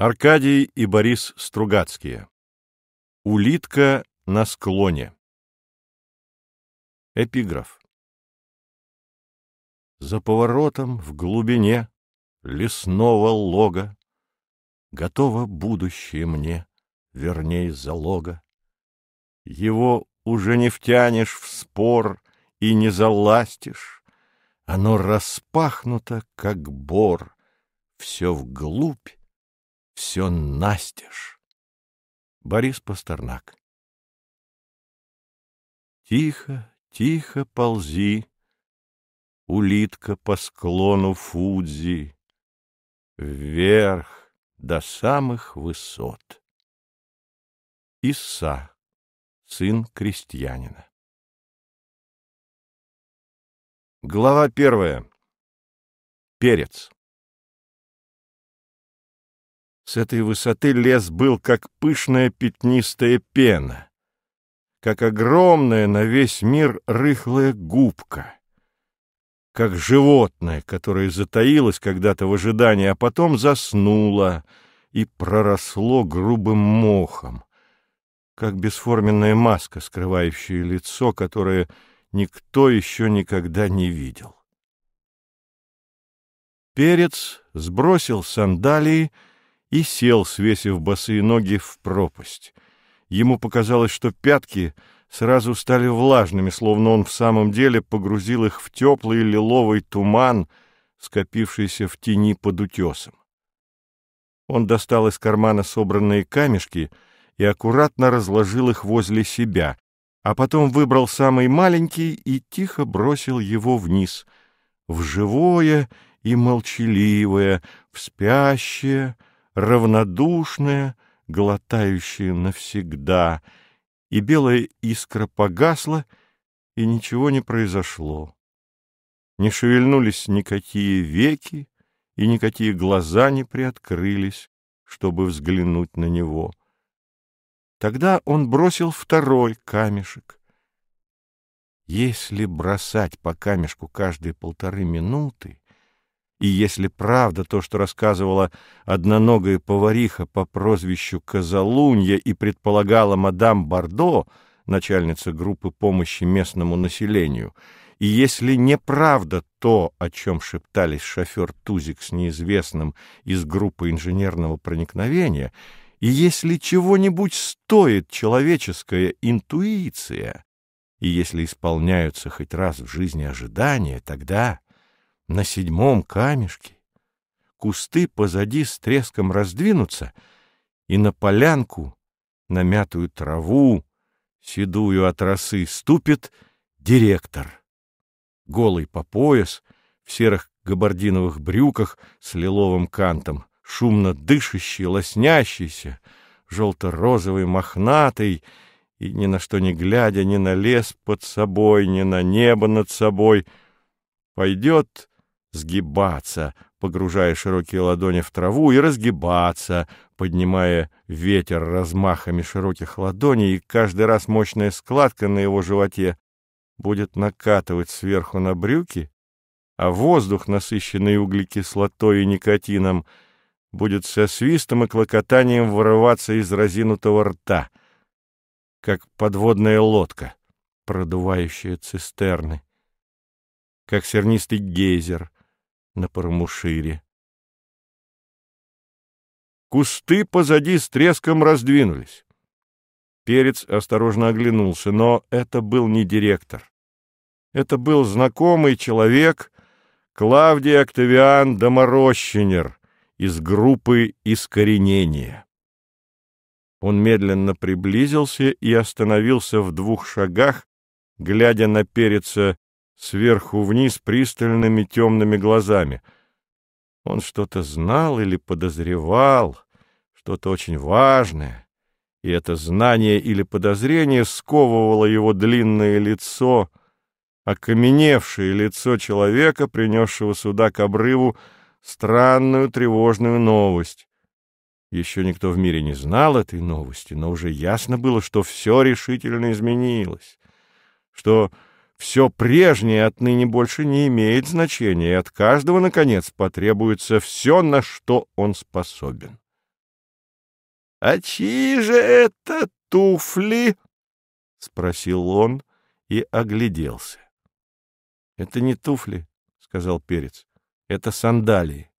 Аркадий и Борис Стругацкие. Улитка на склоне. Эпиграф. За поворотом в глубине лесного лога Готово будущее мне, верней залога. Его уже не втянешь в спор и не заластишь, Оно распахнуто, как бор, все вглубь все настежь. Борис Пастернак Тихо, тихо ползи, улитка по склону Фудзи, вверх до самых высот. Иса, сын крестьянина. Глава первая. Перец. С этой высоты лес был как пышная пятнистая пена, как огромная на весь мир рыхлая губка, как животное, которое затаилось когда-то в ожидании, а потом заснуло и проросло грубым мохом, как бесформенная маска, скрывающая лицо, которое никто еще никогда не видел. Перец сбросил сандалии, и сел, свесив босые ноги в пропасть. Ему показалось, что пятки сразу стали влажными, словно он в самом деле погрузил их в теплый лиловый туман, скопившийся в тени под утесом. Он достал из кармана собранные камешки и аккуратно разложил их возле себя, а потом выбрал самый маленький и тихо бросил его вниз, в живое и молчаливое, в спящее, Равнодушная, глотающая навсегда, и белая искра погасла, и ничего не произошло. Не шевельнулись никакие веки, и никакие глаза не приоткрылись, чтобы взглянуть на него. Тогда он бросил второй камешек. Если бросать по камешку каждые полторы минуты, и если правда то, что рассказывала одноногая повариха по прозвищу Казалунья и предполагала мадам Бардо, начальница группы помощи местному населению, и если неправда то, о чем шептались шофер Тузик с неизвестным из группы инженерного проникновения, и если чего-нибудь стоит человеческая интуиция, и если исполняются хоть раз в жизни ожидания, тогда... На седьмом камешке кусты позади с треском раздвинутся, и на полянку, на мятую траву, седую от росы, ступит директор. Голый по пояс, в серых габардиновых брюках с лиловым кантом, шумно дышащий, лоснящийся, желто-розовый, мохнатый, и ни на что не глядя, ни на лес под собой, ни на небо над собой, пойдет сгибаться, погружая широкие ладони в траву, и разгибаться, поднимая ветер размахами широких ладоней, и каждый раз мощная складка на его животе будет накатывать сверху на брюки, а воздух, насыщенный углекислотой и никотином, будет со свистом и клокотанием вырываться из разинутого рта, как подводная лодка, продувающая цистерны, как сернистый гейзер — на Парамушире. Кусты позади с треском раздвинулись. Перец осторожно оглянулся, но это был не директор. Это был знакомый человек Клавдий Октавиан Доморощенер из группы «Искоренение». Он медленно приблизился и остановился в двух шагах, глядя на Переца сверху вниз пристальными темными глазами. Он что-то знал или подозревал, что-то очень важное, и это знание или подозрение сковывало его длинное лицо, окаменевшее лицо человека, принесшего сюда к обрыву странную тревожную новость. Еще никто в мире не знал этой новости, но уже ясно было, что все решительно изменилось, что все прежнее отныне больше не имеет значения, и от каждого, наконец, потребуется все, на что он способен. — А чьи же это туфли? — спросил он и огляделся. — Это не туфли, — сказал Перец, — это сандалии.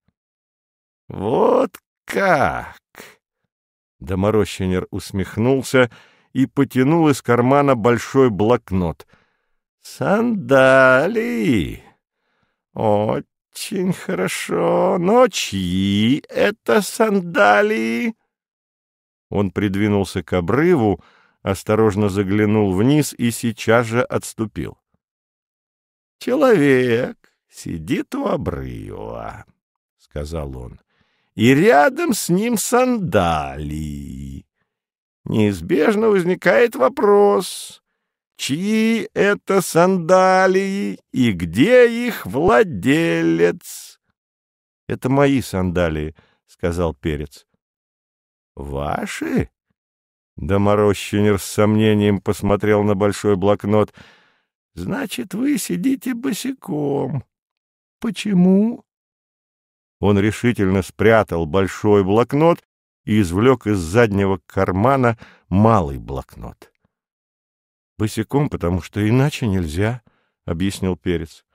— Вот как! Доморощенер усмехнулся и потянул из кармана большой блокнот — Сандалии. Очень хорошо. Но чьи это сандалии? Он придвинулся к обрыву, осторожно заглянул вниз и сейчас же отступил. «Человек сидит у обрыва», — сказал он, — «и рядом с ним сандалии. Неизбежно возникает вопрос, чьи это сандалии и где их владелец? — Это мои сандалии, — сказал Перец. — Ваши? Доморощенер с сомнением посмотрел на большой блокнот. — Значит, вы сидите босиком. — Почему? Он решительно спрятал большой блокнот и извлек из заднего кармана малый блокнот. Босиком, потому что иначе нельзя, — объяснил Перец.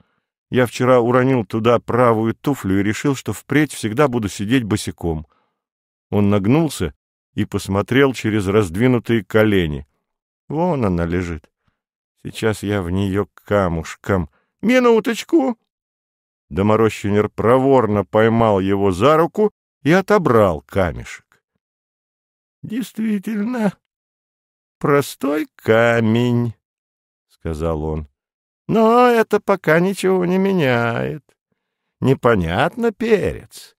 Я вчера уронил туда правую туфлю и решил, что впредь всегда буду сидеть босиком. Он нагнулся и посмотрел через раздвинутые колени. Вон она лежит. Сейчас я в нее камушком. Минуточку! Доморощенер проворно поймал его за руку и отобрал камешек. Действительно, простой камень, — сказал он. — Но это пока ничего не меняет. Непонятно, перец,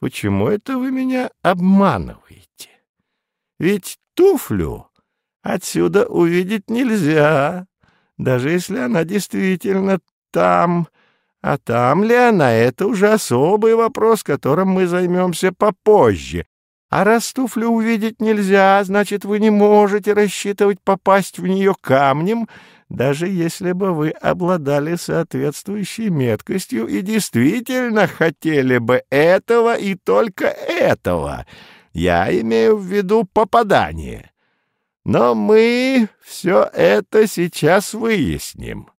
почему это вы меня обманываете? Ведь туфлю отсюда увидеть нельзя, даже если она действительно там. А там ли она — это уже особый вопрос, которым мы займемся попозже, а раз туфлю увидеть нельзя, значит, вы не можете рассчитывать попасть в нее камнем, даже если бы вы обладали соответствующей меткостью и действительно хотели бы этого и только этого. Я имею в виду попадание. Но мы все это сейчас выясним.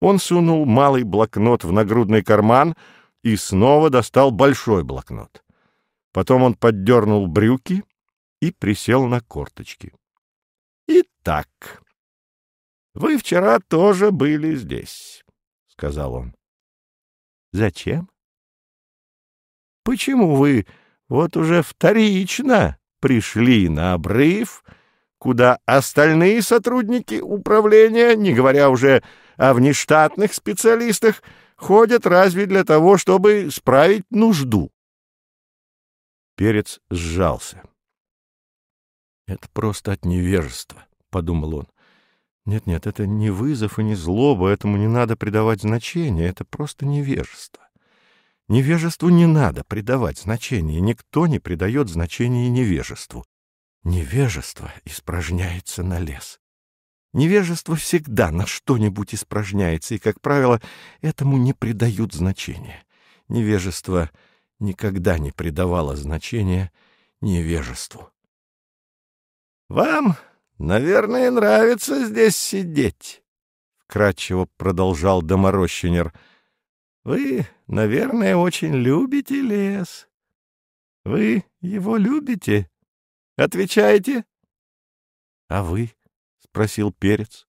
Он сунул малый блокнот в нагрудный карман — и снова достал большой блокнот. Потом он поддернул брюки и присел на корточки. «Итак, вы вчера тоже были здесь», — сказал он. «Зачем?» «Почему вы вот уже вторично пришли на обрыв, куда остальные сотрудники управления, не говоря уже о внештатных специалистах, — ходят разве для того, чтобы справить нужду. Перец сжался. «Это просто от невежества», — подумал он. «Нет-нет, это не вызов и не злоба, этому не надо придавать значения, это просто невежество. Невежеству не надо придавать значения, никто не придает значения невежеству. Невежество испражняется на лес. Невежество всегда на что-нибудь испражняется, и, как правило, этому не придают значения. Невежество никогда не придавало значения невежеству. «Вам, наверное, нравится здесь сидеть», — вкратчиво продолжал доморощенер. «Вы, наверное, очень любите лес. Вы его любите? Отвечаете. «А вы?» спросил Перец.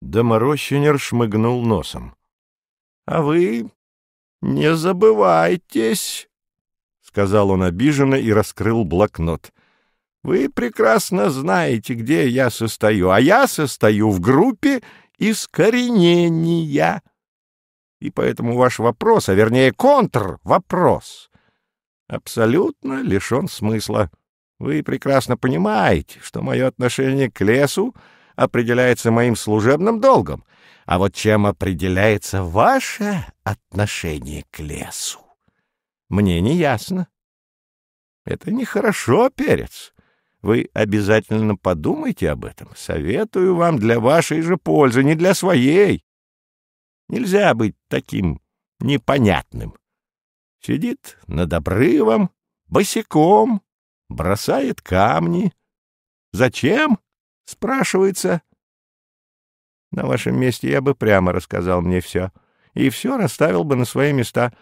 Доморощенер шмыгнул носом. — А вы не забывайтесь, — сказал он обиженно и раскрыл блокнот. — Вы прекрасно знаете, где я состою, а я состою в группе искоренения. И поэтому ваш вопрос, а вернее контр-вопрос, абсолютно лишен смысла. — вы прекрасно понимаете, что мое отношение к лесу определяется моим служебным долгом, а вот чем определяется ваше отношение к лесу, мне не ясно. Это нехорошо, Перец. Вы обязательно подумайте об этом. Советую вам для вашей же пользы, не для своей. Нельзя быть таким непонятным. Сидит над обрывом, босиком, бросает камни. Зачем? Спрашивается. На вашем месте я бы прямо рассказал мне все. И все расставил бы на свои места.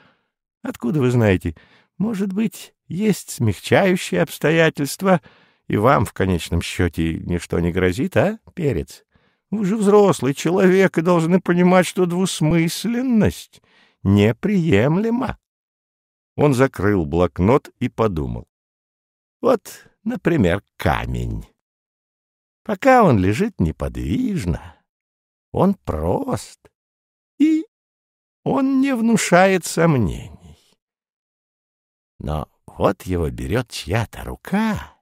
Откуда вы знаете? Может быть, есть смягчающие обстоятельства, и вам в конечном счете ничто не грозит, а, перец? Вы же взрослый человек и должны понимать, что двусмысленность неприемлема. Он закрыл блокнот и подумал. Вот, например, камень. Пока он лежит неподвижно, он прост и он не внушает сомнений. Но вот его берет чья-то рука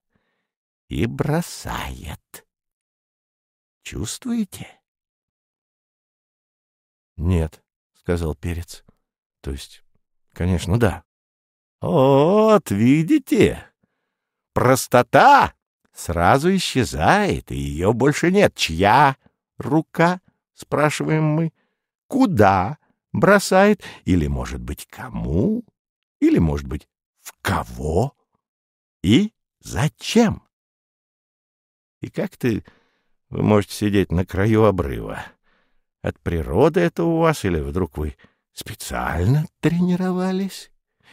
и бросает. Чувствуете? — Нет, — сказал Перец. — То есть, конечно, да. — Вот, видите, простота сразу исчезает, и ее больше нет. Чья рука, спрашиваем мы, куда бросает, или, может быть, кому, или, может быть, в кого и зачем? И как ты, вы можете сидеть на краю обрыва. От природы это у вас, или вдруг вы специально тренировались?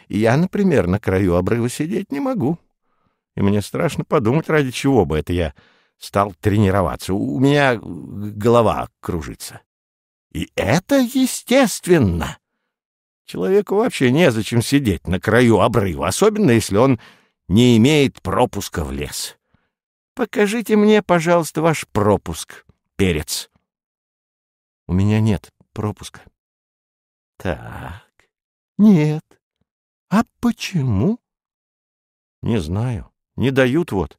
Я, например, на краю обрыва сидеть не могу и мне страшно подумать, ради чего бы это я стал тренироваться. У меня голова кружится. И это естественно. Человеку вообще незачем сидеть на краю обрыва, особенно если он не имеет пропуска в лес. Покажите мне, пожалуйста, ваш пропуск, перец. У меня нет пропуска. Так, нет. А почему? Не знаю. Не дают вот.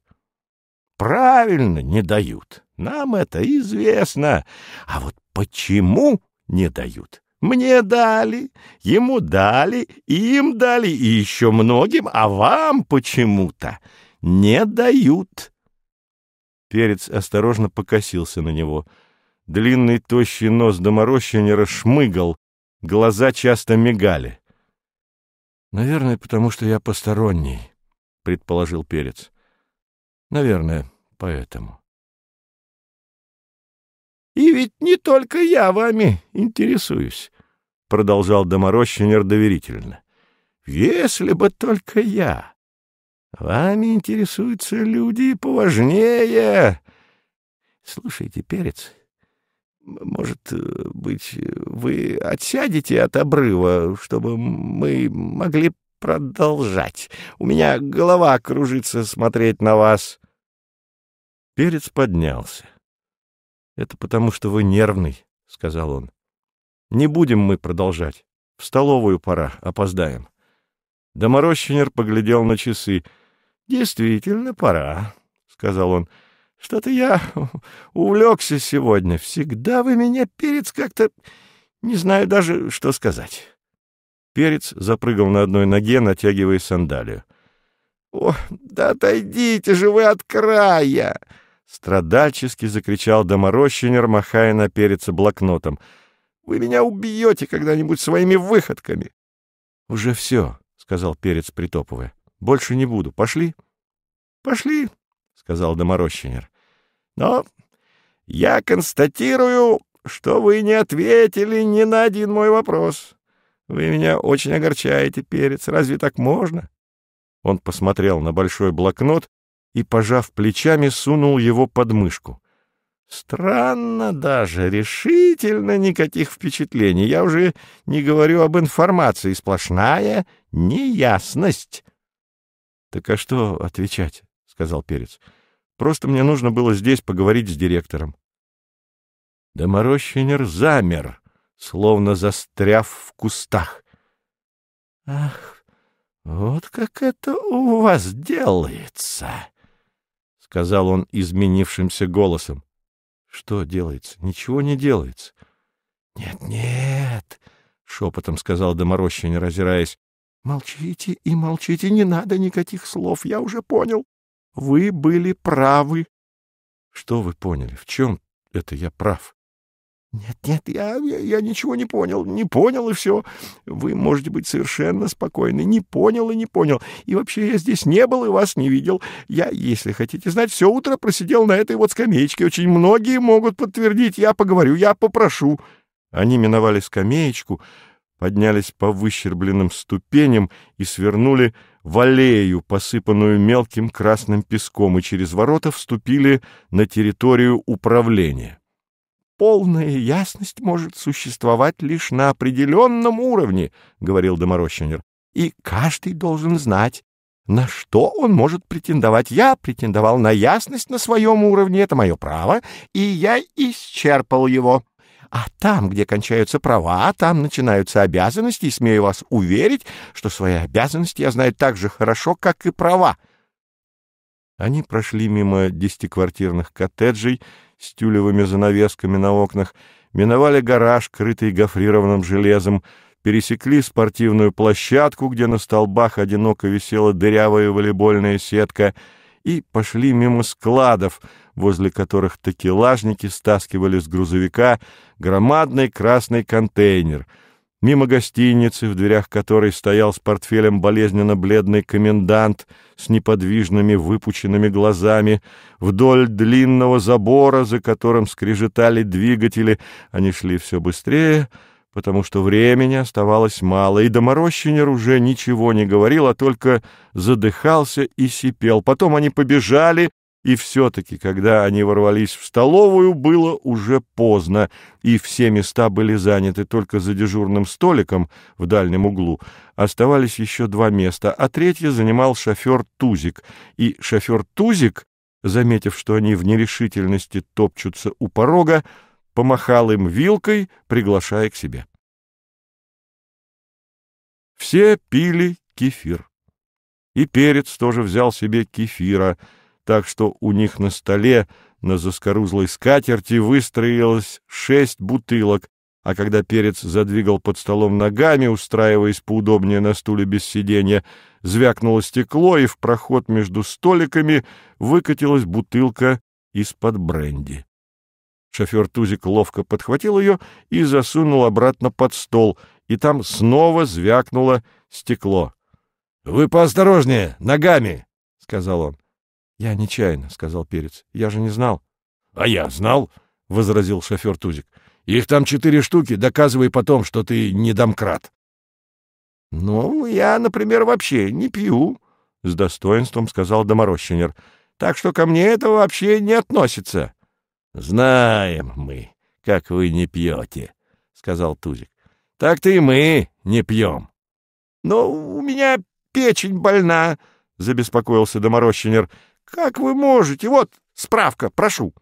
Правильно, не дают. Нам это известно. А вот почему не дают? Мне дали, ему дали, им дали и еще многим, а вам почему-то не дают. Перец осторожно покосился на него. Длинный тощий нос доморощенера шмыгал, глаза часто мигали. «Наверное, потому что я посторонний», предположил Перец. Наверное, поэтому. И ведь не только я вами интересуюсь, продолжал доморощенер доверительно. Если бы только я. Вами интересуются люди поважнее. Слушайте, Перец, может э, быть, вы отсядете от обрыва, чтобы мы могли продолжать. У меня голова кружится смотреть на вас. Перец поднялся. — Это потому, что вы нервный, — сказал он. — Не будем мы продолжать. В столовую пора, опоздаем. Доморощенер поглядел на часы. — Действительно, пора, — сказал он. — Что-то я увлекся сегодня. Всегда вы меня, перец, как-то... Не знаю даже, что сказать перец запрыгал на одной ноге, натягивая сандалию. «О, да отойдите же вы от края!» Страдальчески закричал доморощенер, махая на Перец блокнотом. «Вы меня убьете когда-нибудь своими выходками!» «Уже все», — сказал перец, притопывая. «Больше не буду. Пошли?» «Пошли», — сказал доморощенер. «Но я констатирую, что вы не ответили ни на один мой вопрос. Вы меня очень огорчаете, перец. Разве так можно? Он посмотрел на большой блокнот и, пожав плечами, сунул его под мышку. Странно даже, решительно никаких впечатлений. Я уже не говорю об информации, сплошная неясность. — Так а что отвечать? — сказал Перец. — Просто мне нужно было здесь поговорить с директором. Доморощенер замер, словно застряв в кустах. — Ах, вот как это у вас делается! — сказал он изменившимся голосом. — Что делается? Ничего не делается. «Нет, — шепотом сказал Доморощин, разираясь. — Молчите и молчите, не надо никаких слов, я уже понял. Вы были правы. — Что вы поняли? В чем это я прав? «Нет, нет, я, я, я ничего не понял, не понял и все. Вы можете быть совершенно спокойны. Не понял и не понял. И вообще я здесь не был и вас не видел. Я, если хотите знать, все утро просидел на этой вот скамеечке. Очень многие могут подтвердить. Я поговорю, я попрошу». Они миновали скамеечку, поднялись по выщербленным ступеням и свернули в аллею, посыпанную мелким красным песком, и через ворота вступили на территорию управления полная ясность может существовать лишь на определенном уровне, — говорил доморощенер, — и каждый должен знать, на что он может претендовать. Я претендовал на ясность на своем уровне, это мое право, и я исчерпал его. А там, где кончаются права, там начинаются обязанности, и смею вас уверить, что свои обязанности я знаю так же хорошо, как и права. Они прошли мимо десятиквартирных коттеджей с тюлевыми занавесками на окнах, миновали гараж, крытый гофрированным железом, пересекли спортивную площадку, где на столбах одиноко висела дырявая волейбольная сетка, и пошли мимо складов, возле которых такелажники стаскивали с грузовика громадный красный контейнер — мимо гостиницы, в дверях которой стоял с портфелем болезненно бледный комендант с неподвижными выпученными глазами, вдоль длинного забора, за которым скрежетали двигатели, они шли все быстрее, потому что времени оставалось мало, и доморощенер уже ничего не говорил, а только задыхался и сипел. Потом они побежали, и все-таки, когда они ворвались в столовую, было уже поздно, и все места были заняты только за дежурным столиком в дальнем углу. Оставались еще два места, а третье занимал шофер Тузик. И шофер Тузик, заметив, что они в нерешительности топчутся у порога, помахал им вилкой, приглашая к себе. Все пили кефир. И перец тоже взял себе кефира — так что у них на столе на заскорузлой скатерти выстроилось шесть бутылок, а когда перец задвигал под столом ногами, устраиваясь поудобнее на стуле без сиденья, звякнуло стекло, и в проход между столиками выкатилась бутылка из-под бренди. Шофер Тузик ловко подхватил ее и засунул обратно под стол, и там снова звякнуло стекло. — Вы поосторожнее, ногами! — сказал он. Я нечаянно, сказал Перец. Я же не знал. А я знал, возразил шофер Тузик. Их там четыре штуки, доказывай потом, что ты не домкрат. Ну, я, например, вообще не пью, с достоинством сказал доморощенер. Так что ко мне это вообще не относится. Знаем мы, как вы не пьете, сказал Тузик. Так-то и мы не пьем. Но ну, у меня печень больна, забеспокоился доморощенер. «Как вы можете? Вот справка, прошу!»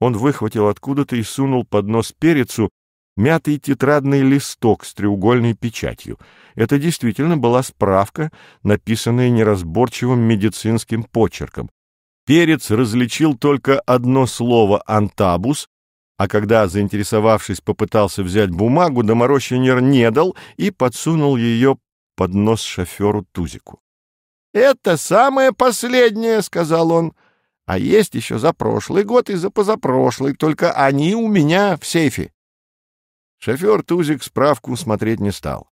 Он выхватил откуда-то и сунул под нос перецу мятый тетрадный листок с треугольной печатью. Это действительно была справка, написанная неразборчивым медицинским почерком. Перец различил только одно слово «антабус», а когда, заинтересовавшись, попытался взять бумагу, доморощенер не дал и подсунул ее под нос шоферу Тузику. «Это самое последнее», — сказал он. «А есть еще за прошлый год и за позапрошлый, только они у меня в сейфе». Шофер Тузик справку смотреть не стал.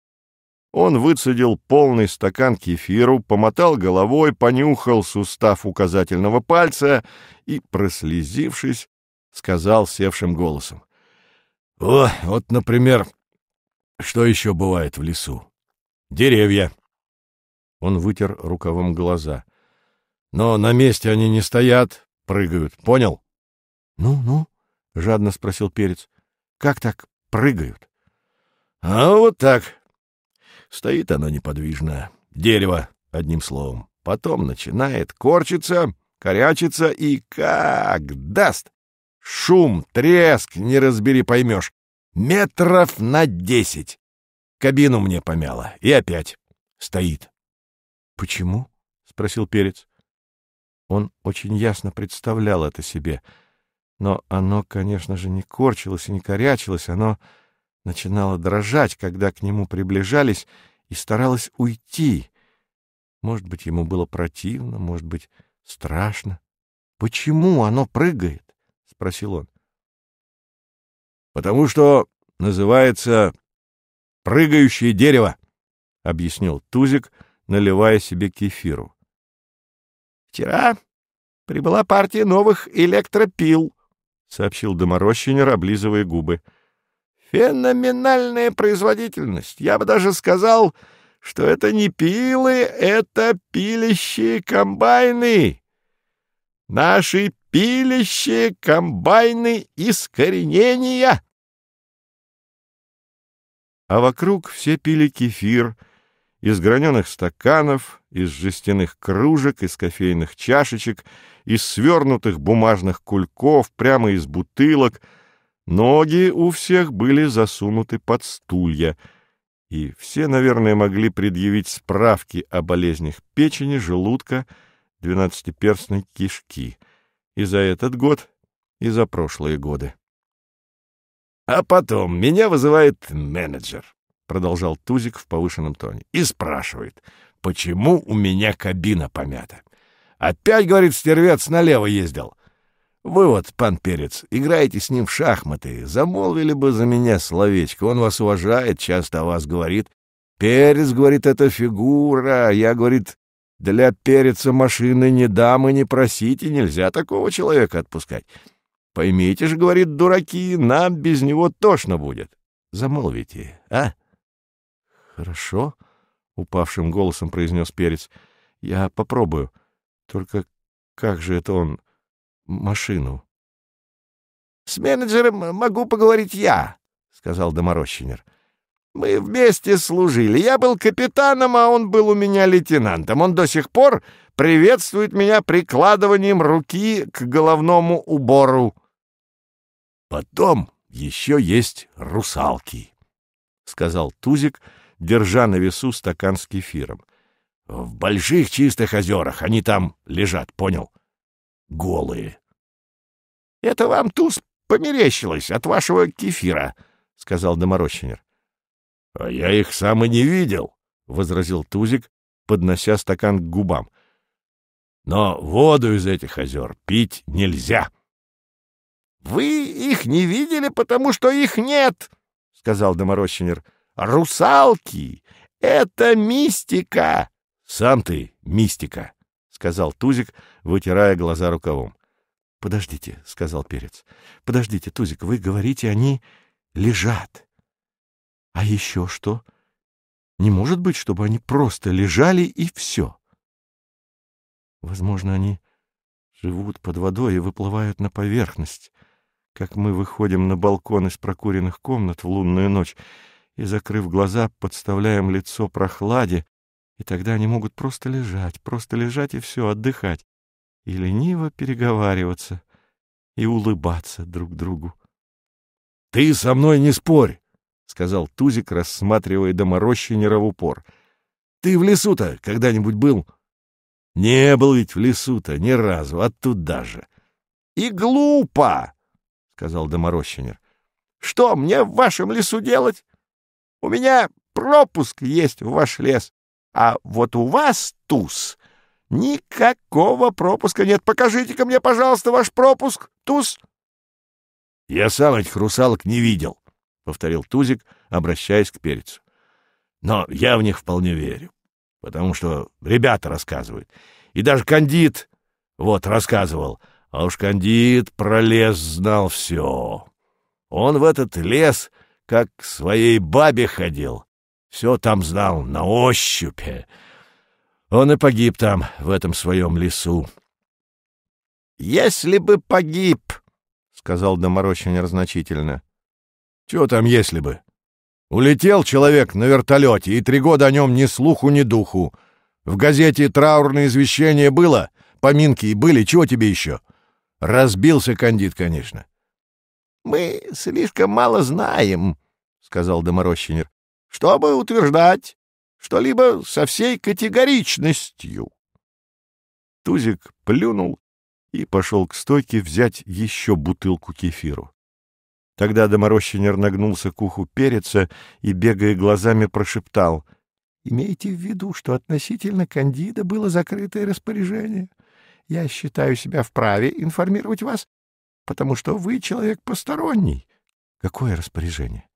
Он выцедил полный стакан кефиру, помотал головой, понюхал сустав указательного пальца и, прослезившись, сказал севшим голосом. — О, вот, например, что еще бывает в лесу? Деревья. Он вытер рукавом глаза. «Но на месте они не стоят, прыгают, понял?» «Ну, ну», — жадно спросил Перец. «Как так прыгают?» «А вот так». Стоит оно неподвижно. Дерево, одним словом. Потом начинает корчиться, корячиться и как даст. Шум, треск, не разбери, поймешь. Метров на десять. Кабину мне помяло. И опять стоит. «Почему?» — спросил Перец. Он очень ясно представлял это себе. Но оно, конечно же, не корчилось и не корячилось, оно начинало дрожать, когда к нему приближались, и старалось уйти. Может быть, ему было противно, может быть, страшно. «Почему оно прыгает?» — спросил он. «Потому что называется прыгающее дерево», — объяснил Тузик, — наливая себе кефиру. «Вчера прибыла партия новых электропил», — сообщил доморощенер, облизывая губы. «Феноменальная производительность. Я бы даже сказал, что это не пилы, это пилищие комбайны. Наши пилищие комбайны искоренения». А вокруг все пили кефир — из граненых стаканов, из жестяных кружек, из кофейных чашечек, из свернутых бумажных кульков, прямо из бутылок. Ноги у всех были засунуты под стулья, и все, наверное, могли предъявить справки о болезнях печени, желудка, двенадцатиперстной кишки. И за этот год, и за прошлые годы. А потом меня вызывает менеджер. — продолжал Тузик в повышенном тоне, — и спрашивает, почему у меня кабина помята. Опять, говорит, стервец налево ездил. Вы вот, пан Перец, играете с ним в шахматы, замолвили бы за меня словечко, он вас уважает, часто о вас говорит. Перец, говорит, это фигура, я, говорит, для перца машины не дам и не просите, нельзя такого человека отпускать. Поймите же, говорит, дураки, нам без него тошно будет. Замолвите, а? «Хорошо», — упавшим голосом произнес Перец. «Я попробую. Только как же это он машину?» «С менеджером могу поговорить я», — сказал доморощенер. «Мы вместе служили. Я был капитаном, а он был у меня лейтенантом. Он до сих пор приветствует меня прикладыванием руки к головному убору». «Потом еще есть русалки», — сказал Тузик, — держа на весу стакан с кефиром. «В больших чистых озерах они там лежат, понял? Голые». «Это вам туз померещилось от вашего кефира», — сказал доморощенер. «А я их сам и не видел», — возразил Тузик, поднося стакан к губам. «Но воду из этих озер пить нельзя». «Вы их не видели, потому что их нет», — сказал доморощенер. Русалки — это мистика!» «Сам ты мистика!» — сказал Тузик, вытирая глаза рукавом. «Подождите», — сказал Перец. «Подождите, Тузик, вы говорите, они лежат. А еще что? Не может быть, чтобы они просто лежали и все. Возможно, они живут под водой и выплывают на поверхность, как мы выходим на балкон из прокуренных комнат в лунную ночь» и, закрыв глаза, подставляем лицо прохладе, и тогда они могут просто лежать, просто лежать и все, отдыхать, и лениво переговариваться, и улыбаться друг другу. — Ты со мной не спорь, — сказал Тузик, рассматривая доморощенера в упор. — Ты в лесу-то когда-нибудь был? — Не был ведь в лесу-то ни разу, оттуда а же. — И глупо, — сказал доморощенер. — Что мне в вашем лесу делать? У меня пропуск есть в ваш лес, а вот у вас, туз, никакого пропуска нет. Покажите-ка мне, пожалуйста, ваш пропуск, туз. — Я сам этих русалок не видел, — повторил Тузик, обращаясь к перцу. — Но я в них вполне верю, потому что ребята рассказывают. И даже кандид вот рассказывал, а уж кандид про лес знал все. Он в этот лес как к своей бабе ходил. Все там знал на ощупе. Он и погиб там, в этом своем лесу. — Если бы погиб, — сказал Доморощин разночительно. — Чего там если бы? Улетел человек на вертолете, и три года о нем ни слуху, ни духу. В газете траурное извещение было, поминки и были, чего тебе еще? Разбился кандид, конечно. Мы слишком мало знаем, — сказал доморощенер, — чтобы утверждать что-либо со всей категоричностью. Тузик плюнул и пошел к стойке взять еще бутылку кефиру. Тогда доморощенер нагнулся к уху переца и, бегая глазами, прошептал. — Имейте в виду, что относительно кандида было закрытое распоряжение. Я считаю себя вправе информировать вас потому что вы человек посторонний. Какое распоряжение?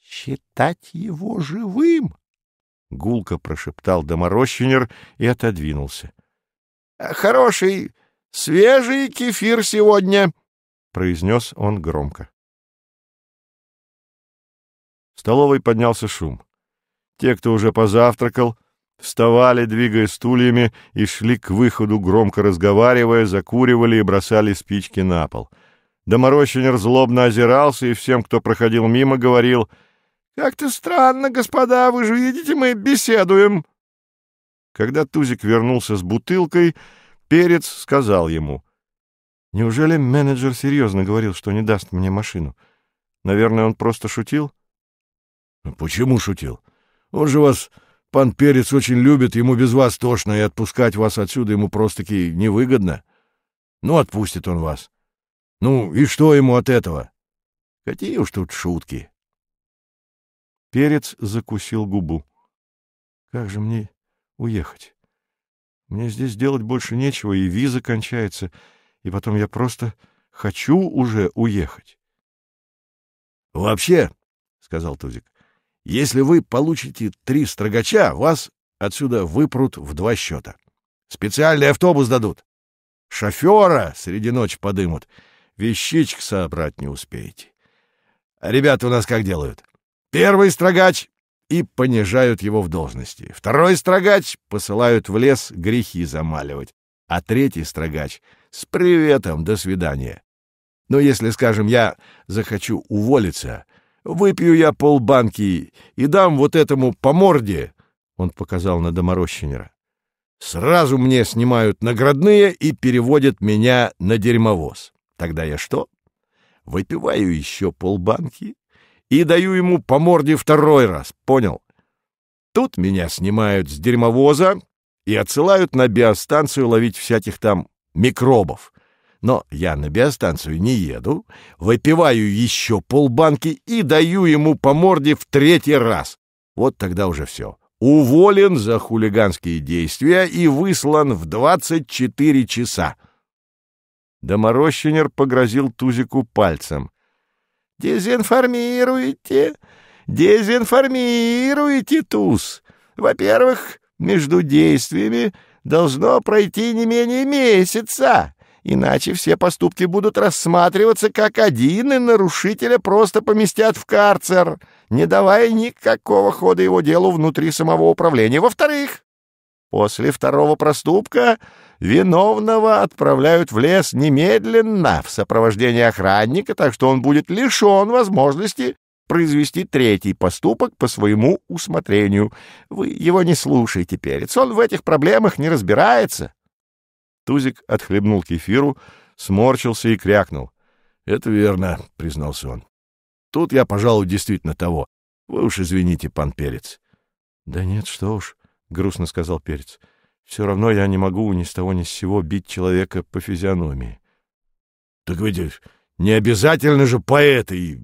Считать его живым. Гулко прошептал доморощенер и отодвинулся. «Э, Хороший, свежий кефир сегодня, произнес он громко. В столовой поднялся шум. Те, кто уже позавтракал, вставали, двигая стульями, и шли к выходу, громко разговаривая, закуривали и бросали спички на пол. Доморощенер злобно озирался и всем, кто проходил мимо, говорил «Как-то странно, господа, вы же видите, мы беседуем». Когда Тузик вернулся с бутылкой, Перец сказал ему «Неужели менеджер серьезно говорил, что не даст мне машину? Наверное, он просто шутил?» «Почему шутил? Он же вас Пан Перец очень любит, ему без вас тошно, и отпускать вас отсюда ему просто-таки невыгодно. Ну, отпустит он вас. Ну, и что ему от этого? Какие уж тут шутки. Перец закусил губу. Как же мне уехать? Мне здесь делать больше нечего, и виза кончается, и потом я просто хочу уже уехать. — Вообще, — сказал Тузик, если вы получите три строгача, вас отсюда выпрут в два счета. Специальный автобус дадут. Шофера среди ночи подымут. Вещичек собрать не успеете. Ребята у нас как делают? Первый строгач — и понижают его в должности. Второй строгач — посылают в лес грехи замаливать. А третий строгач — с приветом, до свидания. Но если, скажем, я захочу уволиться, Выпью я полбанки и дам вот этому по морде, — он показал на доморощенера. Сразу мне снимают наградные и переводят меня на дерьмовоз. Тогда я что? Выпиваю еще полбанки и даю ему по морде второй раз, понял? Тут меня снимают с дерьмовоза и отсылают на биостанцию ловить всяких там микробов. Но я на биостанцию не еду, выпиваю еще полбанки и даю ему по морде в третий раз. Вот тогда уже все. Уволен за хулиганские действия и выслан в 24 часа. Доморощенер погрозил Тузику пальцем. Дезинформируйте, дезинформируйте Туз! Во-первых, между действиями должно пройти не менее месяца. Иначе все поступки будут рассматриваться как один, и нарушителя просто поместят в карцер, не давая никакого хода его делу внутри самого управления. Во-вторых, после второго проступка виновного отправляют в лес немедленно в сопровождении охранника, так что он будет лишен возможности произвести третий поступок по своему усмотрению. Вы его не слушаете, Перец, он в этих проблемах не разбирается. Тузик отхлебнул кефиру, сморщился и крякнул. — Это верно, — признался он. — Тут я, пожалуй, действительно того. Вы уж извините, пан Перец. — Да нет, что уж, — грустно сказал Перец. — Все равно я не могу ни с того ни с сего бить человека по физиономии. — Так ведь не обязательно же по этой,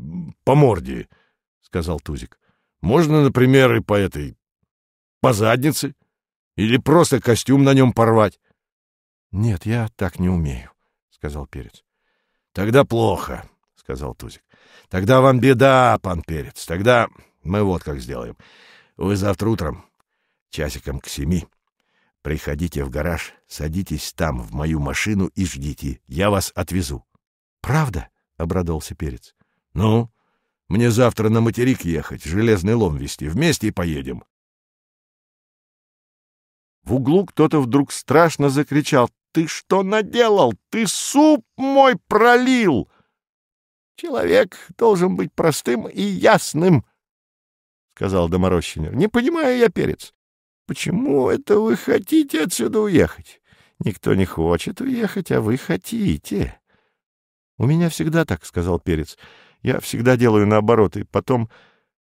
по морде, — сказал Тузик. — Можно, например, и по этой, по заднице, или просто костюм на нем порвать. Нет, я так не умею, сказал Перец. Тогда плохо, сказал Тузик. Тогда вам беда, пан Перец. Тогда мы вот как сделаем. Вы завтра утром часиком к семи приходите в гараж, садитесь там в мою машину и ждите. Я вас отвезу. Правда? обрадовался Перец. Ну, мне завтра на материк ехать, железный лом вести, вместе и поедем. В углу кто-то вдруг страшно закричал ты что наделал? Ты суп мой пролил!» «Человек должен быть простым и ясным», — сказал доморощенер. «Не понимаю я, перец, почему это вы хотите отсюда уехать? Никто не хочет уехать, а вы хотите». «У меня всегда так», — сказал перец. «Я всегда делаю наоборот, и потом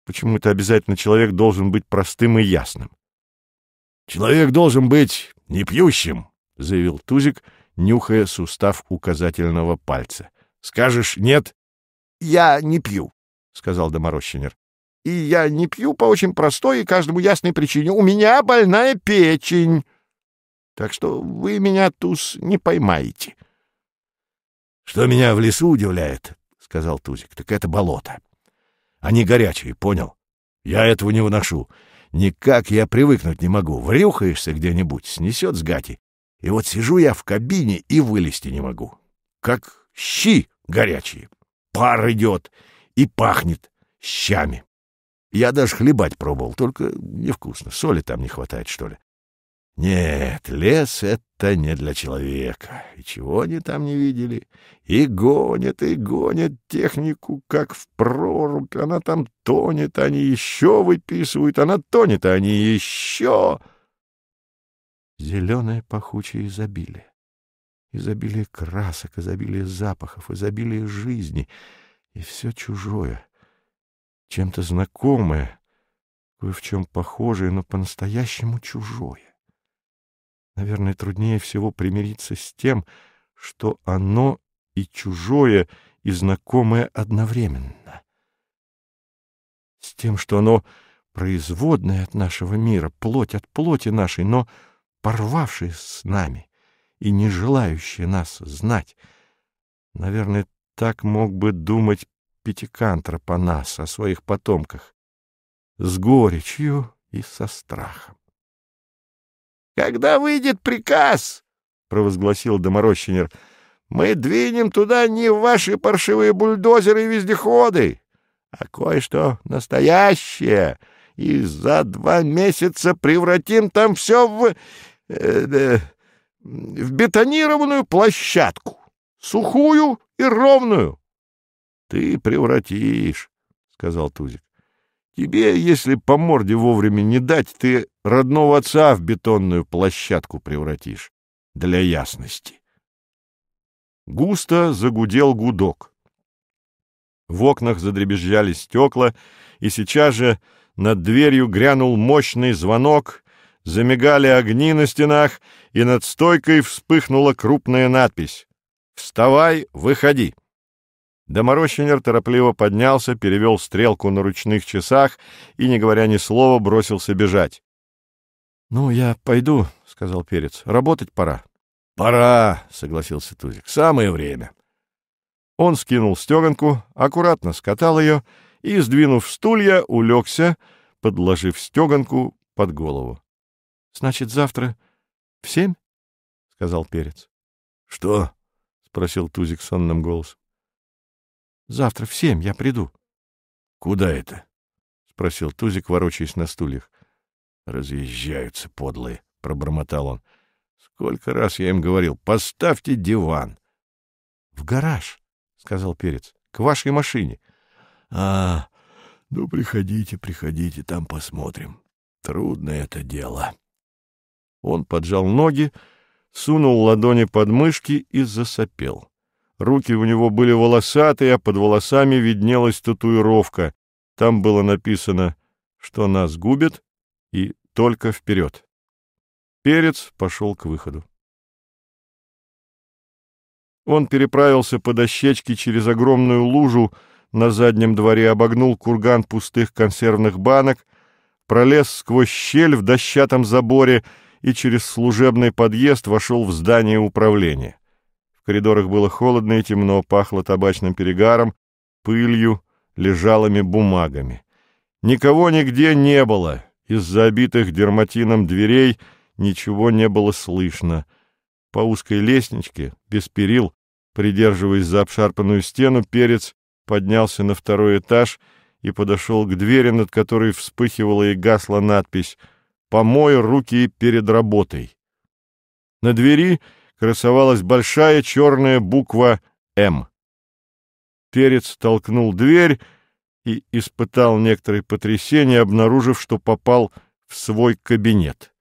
почему-то обязательно человек должен быть простым и ясным». «Человек должен быть непьющим», — заявил Тузик, нюхая сустав указательного пальца. — Скажешь «нет»? — Я не пью, — сказал доморощенер. — И я не пью по очень простой и каждому ясной причине. У меня больная печень. Так что вы меня, Туз, не поймаете. — Что меня в лесу удивляет, — сказал Тузик, — так это болото. Они горячие, понял? Я этого не выношу. Никак я привыкнуть не могу. Врюхаешься где-нибудь, снесет с гати. И вот сижу я в кабине и вылезти не могу. Как щи горячие. Пар идет и пахнет щами. Я даже хлебать пробовал, только невкусно. Соли там не хватает, что ли. Нет, лес — это не для человека. И чего они там не видели? И гонят, и гонят технику, как в прорубь. Она там тонет, они еще выписывают. Она тонет, а они еще... Зеленое пахучее изобилие. Изобилие красок, изобилие запахов, изобилие жизни. И все чужое, чем-то знакомое, кое в чем похожее, но по-настоящему чужое. Наверное, труднее всего примириться с тем, что оно и чужое, и знакомое одновременно. С тем, что оно производное от нашего мира, плоть от плоти нашей, но порвавшие с нами и не желающие нас знать. Наверное, так мог бы думать Пятикантроп по нас, о своих потомках, с горечью и со страхом. «Когда выйдет приказ, — провозгласил доморощенер, — мы двинем туда не ваши паршивые бульдозеры и вездеходы, а кое-что настоящее, и за два месяца превратим там все в... Э, э, в бетонированную площадку, сухую и ровную. — Ты превратишь, — сказал Тузик. — Тебе, если по морде вовремя не дать, ты родного отца в бетонную площадку превратишь. Для ясности. Густо загудел гудок. В окнах задребезжали стекла, и сейчас же над дверью грянул мощный звонок, Замигали огни на стенах, и над стойкой вспыхнула крупная надпись «Вставай, выходи!». Доморощенер торопливо поднялся, перевел стрелку на ручных часах и, не говоря ни слова, бросился бежать. — Ну, я пойду, — сказал Перец. — Работать пора. — Пора, — согласился Тузик. — Самое время. Он скинул стеганку, аккуратно скатал ее и, сдвинув стулья, улегся, подложив стеганку под голову. — Значит, завтра в семь? — сказал Перец. — Что? — спросил Тузик сонным голосом. — Завтра в семь я приду. — Куда это? — спросил Тузик, ворочаясь на стульях. — Разъезжаются подлые, — пробормотал он. — Сколько раз я им говорил, поставьте диван. — В гараж, — сказал Перец, — к вашей машине. — А, ну приходите, приходите, там посмотрим. Трудно это дело. Он поджал ноги, сунул ладони под мышки и засопел. Руки у него были волосатые, а под волосами виднелась татуировка. Там было написано «Что нас губит» и «Только вперед». Перец пошел к выходу. Он переправился по дощечке через огромную лужу на заднем дворе, обогнул курган пустых консервных банок, пролез сквозь щель в дощатом заборе — и через служебный подъезд вошел в здание управления. В коридорах было холодно и темно, пахло табачным перегаром, пылью, лежалыми бумагами. Никого нигде не было, из-за обитых дерматином дверей ничего не было слышно. По узкой лестничке, без перил, придерживаясь за обшарпанную стену, перец поднялся на второй этаж и подошел к двери, над которой вспыхивала и гасла надпись — «Помой руки перед работой». На двери красовалась большая черная буква «М». Перец толкнул дверь и испытал некоторые потрясения, обнаружив, что попал в свой кабинет.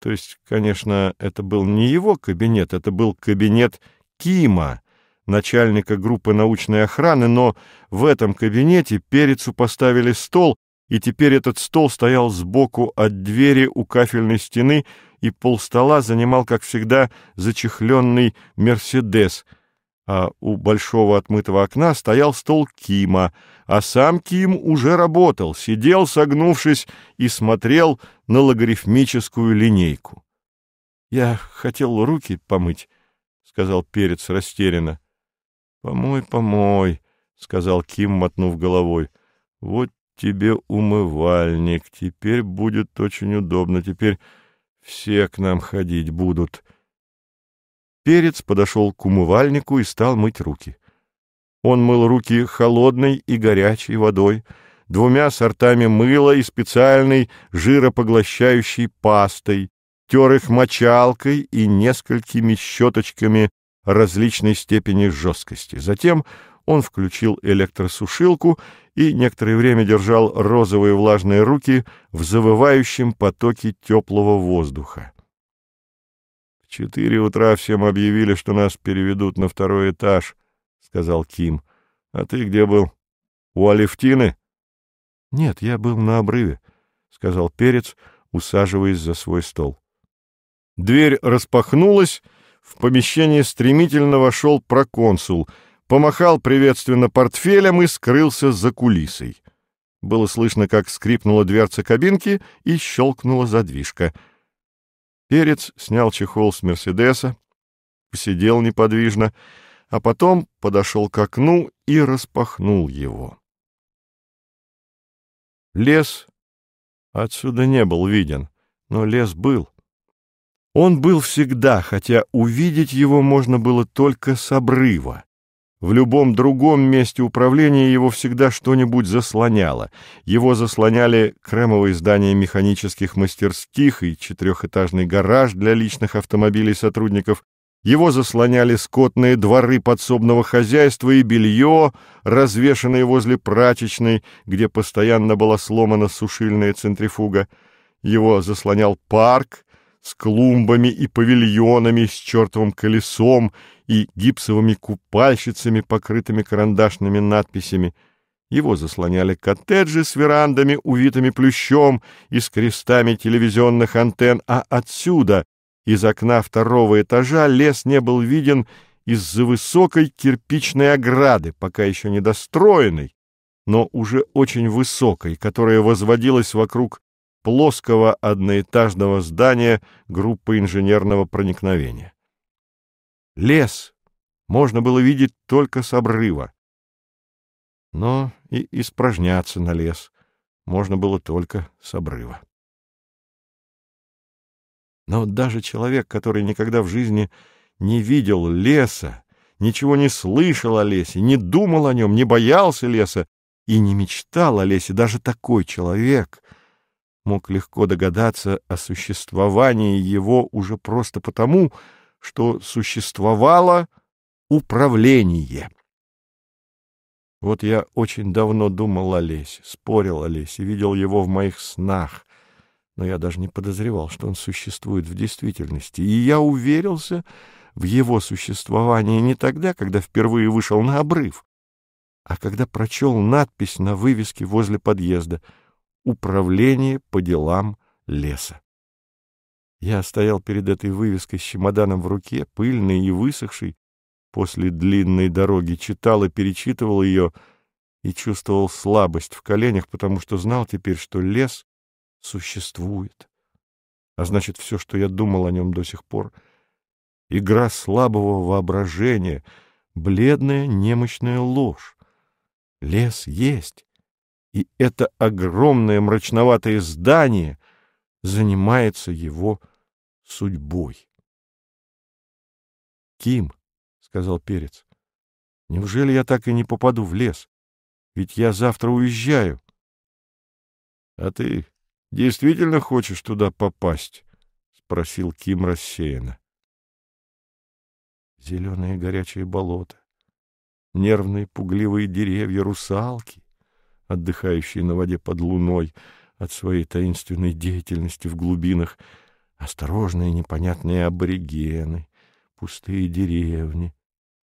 То есть, конечно, это был не его кабинет, это был кабинет Кима, начальника группы научной охраны, но в этом кабинете Перецу поставили стол, и теперь этот стол стоял сбоку от двери у кафельной стены, и полстола занимал, как всегда, зачехленный «Мерседес», а у большого отмытого окна стоял стол Кима, а сам Ким уже работал, сидел, согнувшись, и смотрел на логарифмическую линейку. — Я хотел руки помыть, — сказал Перец растерянно. — Помой, помой, — сказал Ким, мотнув головой. — Вот тебе умывальник, теперь будет очень удобно, теперь все к нам ходить будут. Перец подошел к умывальнику и стал мыть руки. Он мыл руки холодной и горячей водой, двумя сортами мыла и специальной жиропоглощающей пастой, тер их мочалкой и несколькими щеточками различной степени жесткости. Затем он включил электросушилку и некоторое время держал розовые влажные руки в завывающем потоке теплого воздуха. — В четыре утра всем объявили, что нас переведут на второй этаж, — сказал Ким. — А ты где был? У Алевтины? — Нет, я был на обрыве, — сказал Перец, усаживаясь за свой стол. Дверь распахнулась, в помещение стремительно вошел проконсул — помахал приветственно портфелем и скрылся за кулисой. Было слышно, как скрипнула дверца кабинки и щелкнула задвижка. Перец снял чехол с «Мерседеса», посидел неподвижно, а потом подошел к окну и распахнул его. Лес отсюда не был виден, но лес был. Он был всегда, хотя увидеть его можно было только с обрыва. В любом другом месте управления его всегда что-нибудь заслоняло. Его заслоняли кремовые здания механических мастерских и четырехэтажный гараж для личных автомобилей сотрудников. Его заслоняли скотные дворы подсобного хозяйства и белье, развешанное возле прачечной, где постоянно была сломана сушильная центрифуга. Его заслонял парк — с клумбами и павильонами, с чертовым колесом и гипсовыми купальщицами, покрытыми карандашными надписями. Его заслоняли коттеджи с верандами, увитыми плющом и с крестами телевизионных антенн, а отсюда, из окна второго этажа, лес не был виден из-за высокой кирпичной ограды, пока еще не достроенной, но уже очень высокой, которая возводилась вокруг плоского одноэтажного здания группы инженерного проникновения. Лес можно было видеть только с обрыва. Но и испражняться на лес можно было только с обрыва. Но даже человек, который никогда в жизни не видел леса, ничего не слышал о лесе, не думал о нем, не боялся леса и не мечтал о лесе, даже такой человек мог легко догадаться о существовании его уже просто потому, что что существовало управление. Вот я очень давно думал о Лесе, спорил о Лесе, видел его в моих снах, но я даже не подозревал, что он существует в действительности, и я уверился в его существовании не тогда, когда впервые вышел на обрыв, а когда прочел надпись на вывеске возле подъезда «Управление по делам леса». Я стоял перед этой вывеской с чемоданом в руке, пыльный и высохший, после длинной дороги, читал и перечитывал ее, и чувствовал слабость в коленях, потому что знал теперь, что лес существует. А значит, все, что я думал о нем до сих пор, — игра слабого воображения, бледная немощная ложь. Лес есть, и это огромное мрачноватое здание занимается его судьбой. «Ким», — сказал Перец, — «неужели я так и не попаду в лес? Ведь я завтра уезжаю». «А ты действительно хочешь туда попасть?» — спросил Ким рассеянно. Зеленые горячие болота, нервные пугливые деревья, русалки, отдыхающие на воде под луной от своей таинственной деятельности в глубинах — осторожные непонятные аборигены, пустые деревни.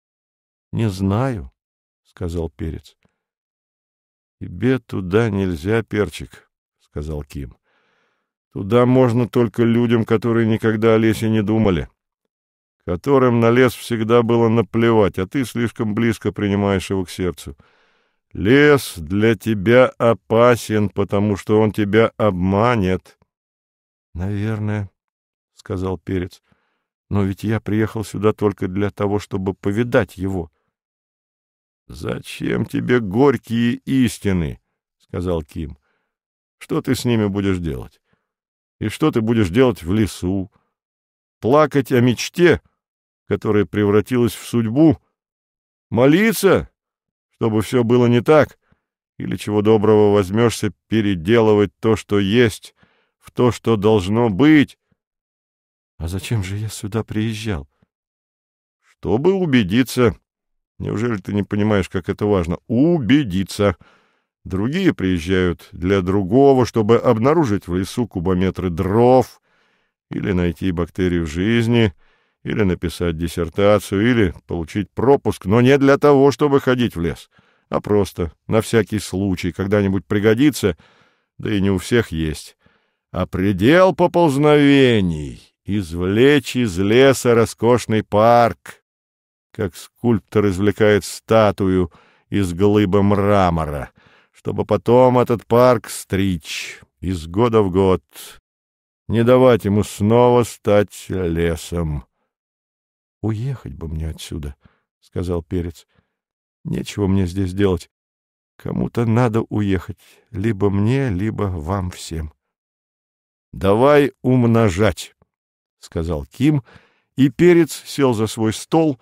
— Не знаю, — сказал Перец. — Тебе туда нельзя, Перчик, — сказал Ким. — Туда можно только людям, которые никогда о лесе не думали, которым на лес всегда было наплевать, а ты слишком близко принимаешь его к сердцу. Лес для тебя опасен, потому что он тебя обманет. — Наверное, сказал Перец. Но ведь я приехал сюда только для того, чтобы повидать его. — Зачем тебе горькие истины? — сказал Ким. — Что ты с ними будешь делать? И что ты будешь делать в лесу? Плакать о мечте, которая превратилась в судьбу? Молиться, чтобы все было не так? Или чего доброго возьмешься переделывать то, что есть, в то, что должно быть? А зачем же я сюда приезжал? Чтобы убедиться. Неужели ты не понимаешь, как это важно? Убедиться. Другие приезжают для другого, чтобы обнаружить в лесу кубометры дров или найти бактерию жизни, или написать диссертацию, или получить пропуск, но не для того, чтобы ходить в лес, а просто на всякий случай, когда-нибудь пригодится, да и не у всех есть. А предел поползновений извлечь из леса роскошный парк, как скульптор извлекает статую из глыбы мрамора, чтобы потом этот парк стричь из года в год, не давать ему снова стать лесом. — Уехать бы мне отсюда, — сказал Перец. — Нечего мне здесь делать. Кому-то надо уехать, либо мне, либо вам всем. — Давай умножать сказал Ким, и перец сел за свой стол,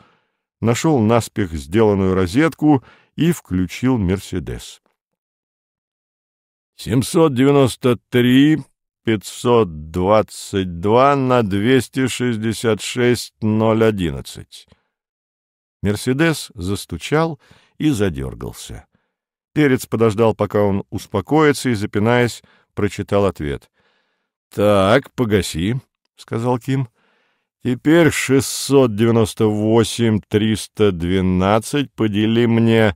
нашел наспех сделанную розетку и включил «Мерседес». «Семьсот девяносто три, пятьсот двадцать два на двести шестьдесят шесть ноль одиннадцать». Мерседес застучал и задергался. Перец подождал, пока он успокоится, и, запинаясь, прочитал ответ. «Так, погаси. — сказал Ким. «Теперь 698-312 подели мне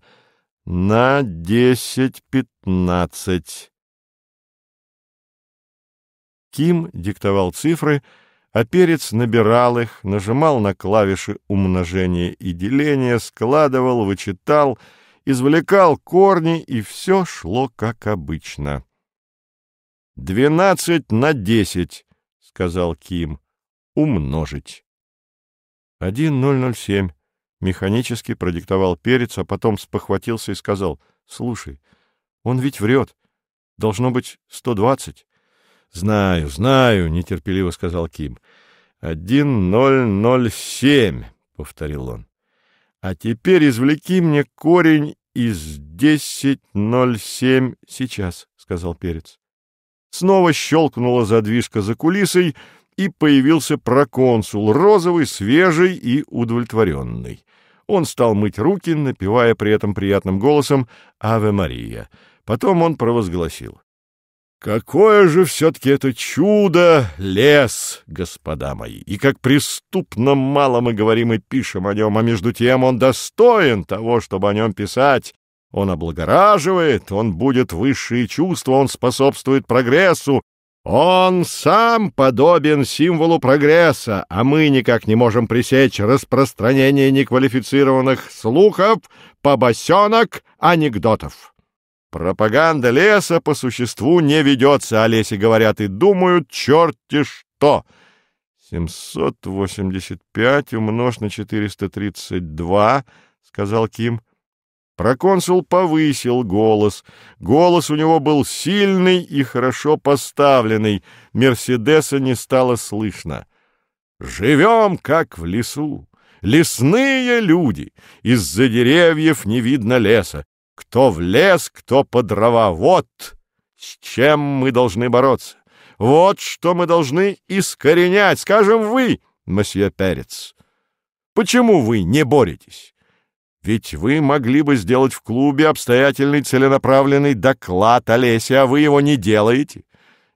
на 10-15». Ким диктовал цифры, а перец набирал их, нажимал на клавиши умножения и деления, складывал, вычитал, извлекал корни, и все шло как обычно. «Двенадцать на десять», сказал Ким, — умножить. один ноль ноль семь механически продиктовал перец, а потом спохватился и сказал, «Слушай, он ведь врет. Должно быть сто двадцать «Знаю, знаю», — нетерпеливо сказал Ким. «Один ноль ноль семь», — повторил он. «А теперь извлеки мне корень из десять ноль семь сейчас», — сказал перец. Снова щелкнула задвижка за кулисой, и появился проконсул, розовый, свежий и удовлетворенный. Он стал мыть руки, напевая при этом приятным голосом «Аве Мария». Потом он провозгласил. «Какое же все-таки это чудо лес, господа мои! И как преступно мало мы говорим и пишем о нем, а между тем он достоин того, чтобы о нем писать, он облагораживает, он будет высшие чувства, он способствует прогрессу. Он сам подобен символу прогресса, а мы никак не можем пресечь распространение неквалифицированных слухов, побосенок, анекдотов. Пропаганда леса по существу не ведется, о лесе говорят и думают, черти что. 785 умножь на 432, — сказал Ким, Проконсул повысил голос. Голос у него был сильный и хорошо поставленный. Мерседеса не стало слышно. «Живем, как в лесу. Лесные люди. Из-за деревьев не видно леса. Кто в лес, кто по дрова. Вот с чем мы должны бороться. Вот что мы должны искоренять, скажем вы, месье Перец. Почему вы не боретесь? Ведь вы могли бы сделать в клубе обстоятельный целенаправленный доклад, Олеся, а вы его не делаете.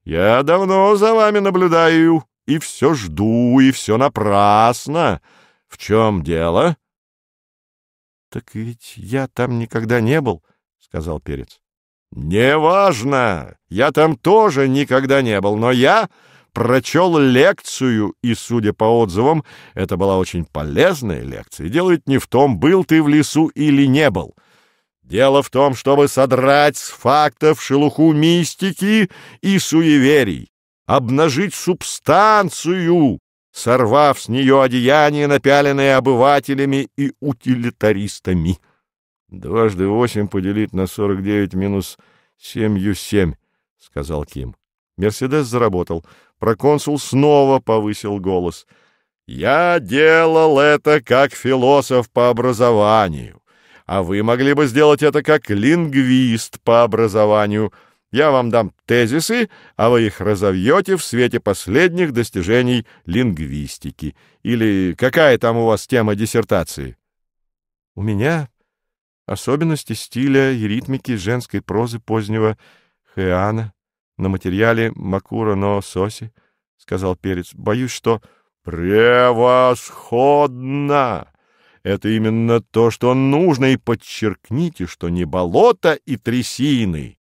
Я давно за вами наблюдаю и все жду, и все напрасно. В чем дело? — Так ведь я там никогда не был, — сказал Перец. — Неважно, я там тоже никогда не был, но я прочел лекцию, и, судя по отзывам, это была очень полезная лекция. Дело ведь не в том, был ты в лесу или не был. Дело в том, чтобы содрать с фактов шелуху мистики и суеверий, обнажить субстанцию, сорвав с нее одеяние, напяленное обывателями и утилитаристами. «Дважды восемь поделить на сорок девять минус семью семь», — сказал Ким. Мерседес заработал. Проконсул снова повысил голос. «Я делал это как философ по образованию, а вы могли бы сделать это как лингвист по образованию. Я вам дам тезисы, а вы их разовьете в свете последних достижений лингвистики. Или какая там у вас тема диссертации?» «У меня особенности стиля и ритмики женской прозы позднего Хэана», на материале Макура но Соси, — сказал Перец. — Боюсь, что... — Превосходно! Это именно то, что нужно, и подчеркните, что не болото и трясины,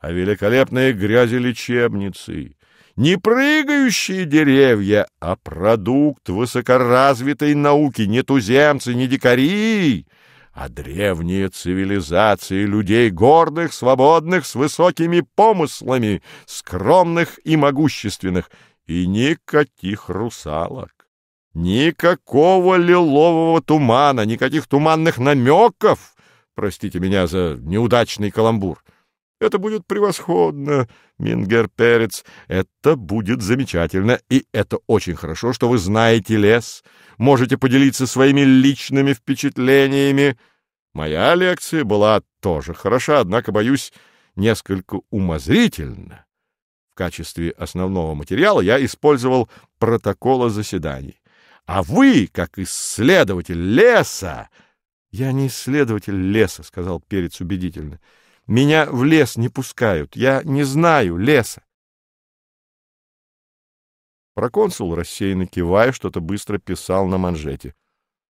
а великолепные грязелечебницы, не прыгающие деревья, а продукт высокоразвитой науки, не туземцы, не дикари, а древние цивилизации людей гордых, свободных, с высокими помыслами, скромных и могущественных, и никаких русалок. Никакого лилового тумана, никаких туманных намеков, простите меня за неудачный каламбур. Это будет превосходно, Мингер Перец, это будет замечательно, и это очень хорошо, что вы знаете лес, можете поделиться своими личными впечатлениями, Моя лекция была тоже хороша, однако, боюсь, несколько умозрительно. В качестве основного материала я использовал протоколы заседаний. А вы, как исследователь леса... — Я не исследователь леса, — сказал Перец убедительно. — Меня в лес не пускают. Я не знаю леса. Проконсул, рассеянно кивая, что-то быстро писал на манжете.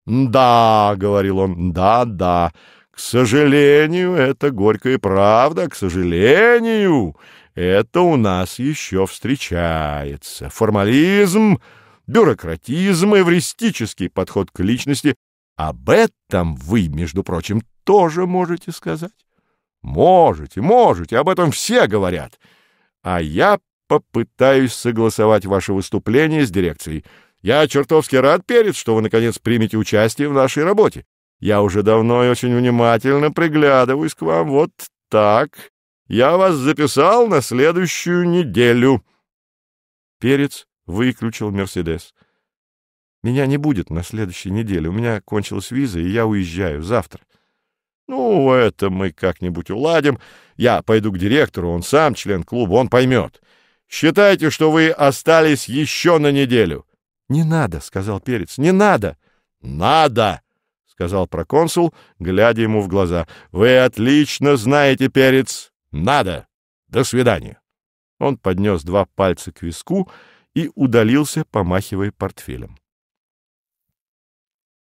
«Да», — говорил он, — «да, да». К сожалению, это горькая правда, к сожалению, это у нас еще встречается. Формализм, бюрократизм, эвристический подход к личности. Об этом вы, между прочим, тоже можете сказать. Можете, можете, об этом все говорят. А я попытаюсь согласовать ваше выступление с дирекцией. Я чертовски рад, Перец, что вы, наконец, примете участие в нашей работе. Я уже давно и очень внимательно приглядываюсь к вам. Вот так. Я вас записал на следующую неделю. Перец выключил «Мерседес». Меня не будет на следующей неделе. У меня кончилась виза, и я уезжаю завтра. Ну, это мы как-нибудь уладим. Я пойду к директору, он сам член клуба, он поймет. Считайте, что вы остались еще на неделю. Не надо, сказал Перец. Не надо. Надо, сказал проконсул, глядя ему в глаза. Вы отлично знаете, Перец. Надо. До свидания. Он поднес два пальца к виску и удалился, помахивая портфелем.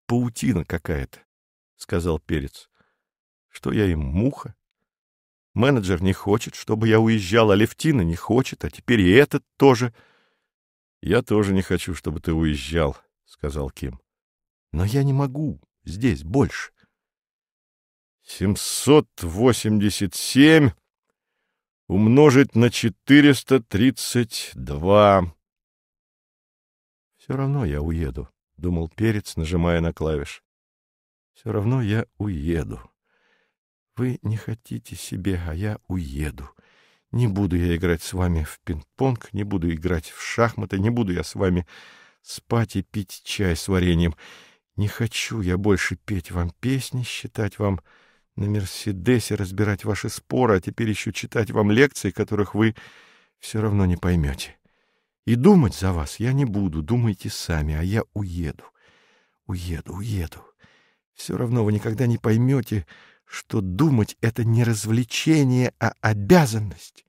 Паутина какая-то, сказал Перец. Что я им муха? Менеджер не хочет, чтобы я уезжал, а Левтина не хочет, а теперь и этот тоже. «Я тоже не хочу, чтобы ты уезжал», — сказал Ким. «Но я не могу. Здесь больше». «Семьсот восемьдесят семь умножить на четыреста тридцать два». «Все равно я уеду», — думал Перец, нажимая на клавиш. «Все равно я уеду. Вы не хотите себе, а я уеду». Не буду я играть с вами в пинг-понг, не буду играть в шахматы, не буду я с вами спать и пить чай с вареньем. Не хочу я больше петь вам песни, считать вам на Мерседесе, разбирать ваши споры, а теперь еще читать вам лекции, которых вы все равно не поймете. И думать за вас я не буду, думайте сами, а я уеду. Уеду, уеду. Все равно вы никогда не поймете, что думать — это не развлечение, а обязанность.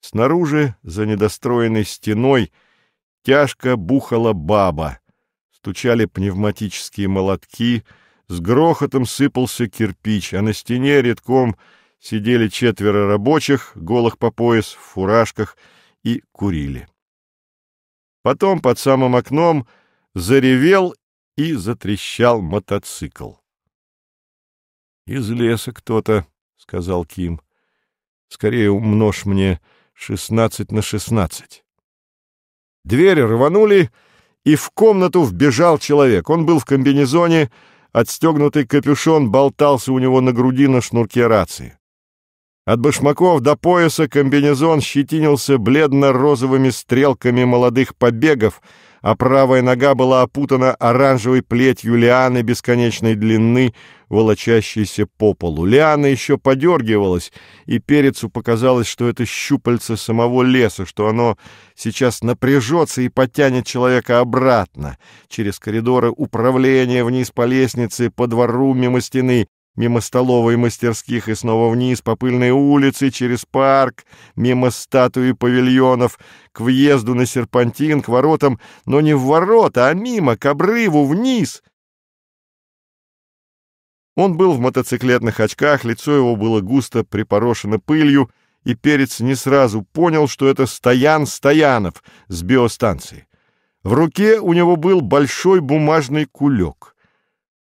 Снаружи, за недостроенной стеной, тяжко бухала баба, стучали пневматические молотки, с грохотом сыпался кирпич, а на стене редком сидели четверо рабочих, голых по пояс, в фуражках, и курили. Потом под самым окном заревел и затрещал мотоцикл. — Из леса кто-то, — сказал Ким. — Скорее умножь мне шестнадцать на шестнадцать. Двери рванули, и в комнату вбежал человек. Он был в комбинезоне, отстегнутый капюшон болтался у него на груди на шнурке рации. От башмаков до пояса комбинезон щетинился бледно-розовыми стрелками молодых побегов — а правая нога была опутана оранжевой плетью лианы бесконечной длины, волочащейся по полу. Лиана еще подергивалась, и перецу показалось, что это щупальце самого леса, что оно сейчас напряжется и потянет человека обратно, через коридоры управления, вниз по лестнице, по двору, мимо стены мимо столовой и мастерских и снова вниз по пыльной улице, через парк, мимо статуи павильонов, к въезду на серпантин, к воротам, но не в ворота, а мимо, к обрыву, вниз. Он был в мотоциклетных очках, лицо его было густо припорошено пылью, и Перец не сразу понял, что это Стоян Стоянов с биостанции. В руке у него был большой бумажный кулек —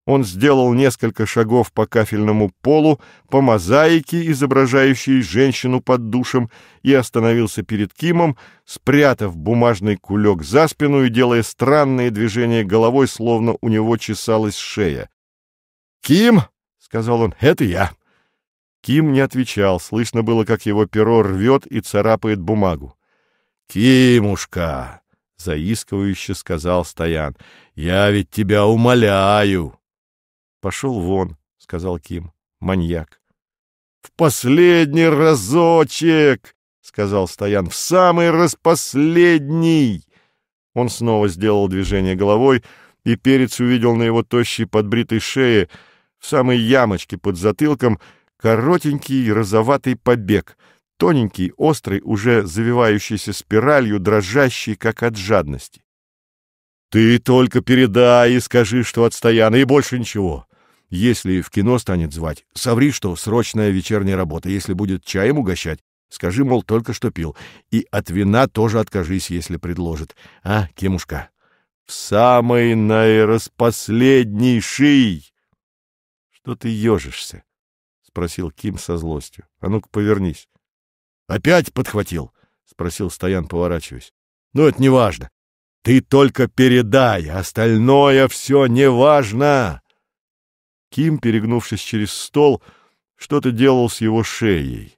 он сделал несколько шагов по кафельному полу, по мозаике, изображающей женщину под душем, и остановился перед Кимом, спрятав бумажный кулек за спину и делая странные движения головой, словно у него чесалась шея. «Ким!» — сказал он. «Это я!» Ким не отвечал. Слышно было, как его перо рвет и царапает бумагу. «Кимушка!» — заискивающе сказал Стоян. «Я ведь тебя умоляю!» «Пошел вон», — сказал Ким, — «маньяк». «В последний разочек!» — сказал Стоян. «В самый распоследний!» Он снова сделал движение головой, и перец увидел на его тощей подбритой шее, в самой ямочке под затылком, коротенький розоватый побег, тоненький, острый, уже завивающийся спиралью, дрожащий, как от жадности. «Ты только передай и скажи, что от Стояна, и больше ничего. Если в кино станет звать, соври, что срочная вечерняя работа. Если будет чаем угощать, скажи, мол, только что пил. И от вина тоже откажись, если предложит. А, Кемушка, в самый наираспоследнейший! Что ты ежишься? — спросил Ким со злостью. — А ну-ка, повернись. — Опять подхватил? — спросил Стоян, поворачиваясь. — Ну, это не важно. Ты только передай, остальное все неважно. Ким, перегнувшись через стол, что-то делал с его шеей.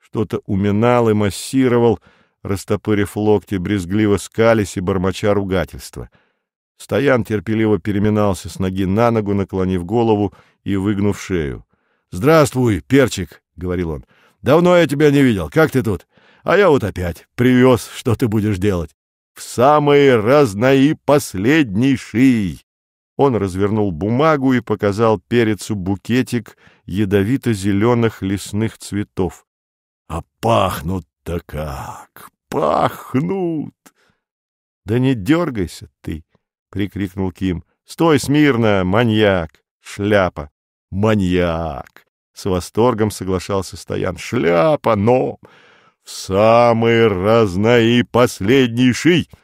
Что-то уминал и массировал, растопырив локти, брезгливо скались и бормоча ругательства. Стоян терпеливо переминался с ноги на ногу, наклонив голову и выгнув шею. — Здравствуй, перчик! — говорил он. — Давно я тебя не видел. Как ты тут? А я вот опять привез, что ты будешь делать. В самый разнои последнейший! Он развернул бумагу и показал перецу букетик ядовито-зеленых лесных цветов. — А пахнут-то как! Пахнут! — Да не дергайся ты! — прикрикнул Ким. — Стой смирно, маньяк! Шляпа! — Маньяк! — с восторгом соглашался Стоян. — Шляпа, но в самый разноипоследнейший! —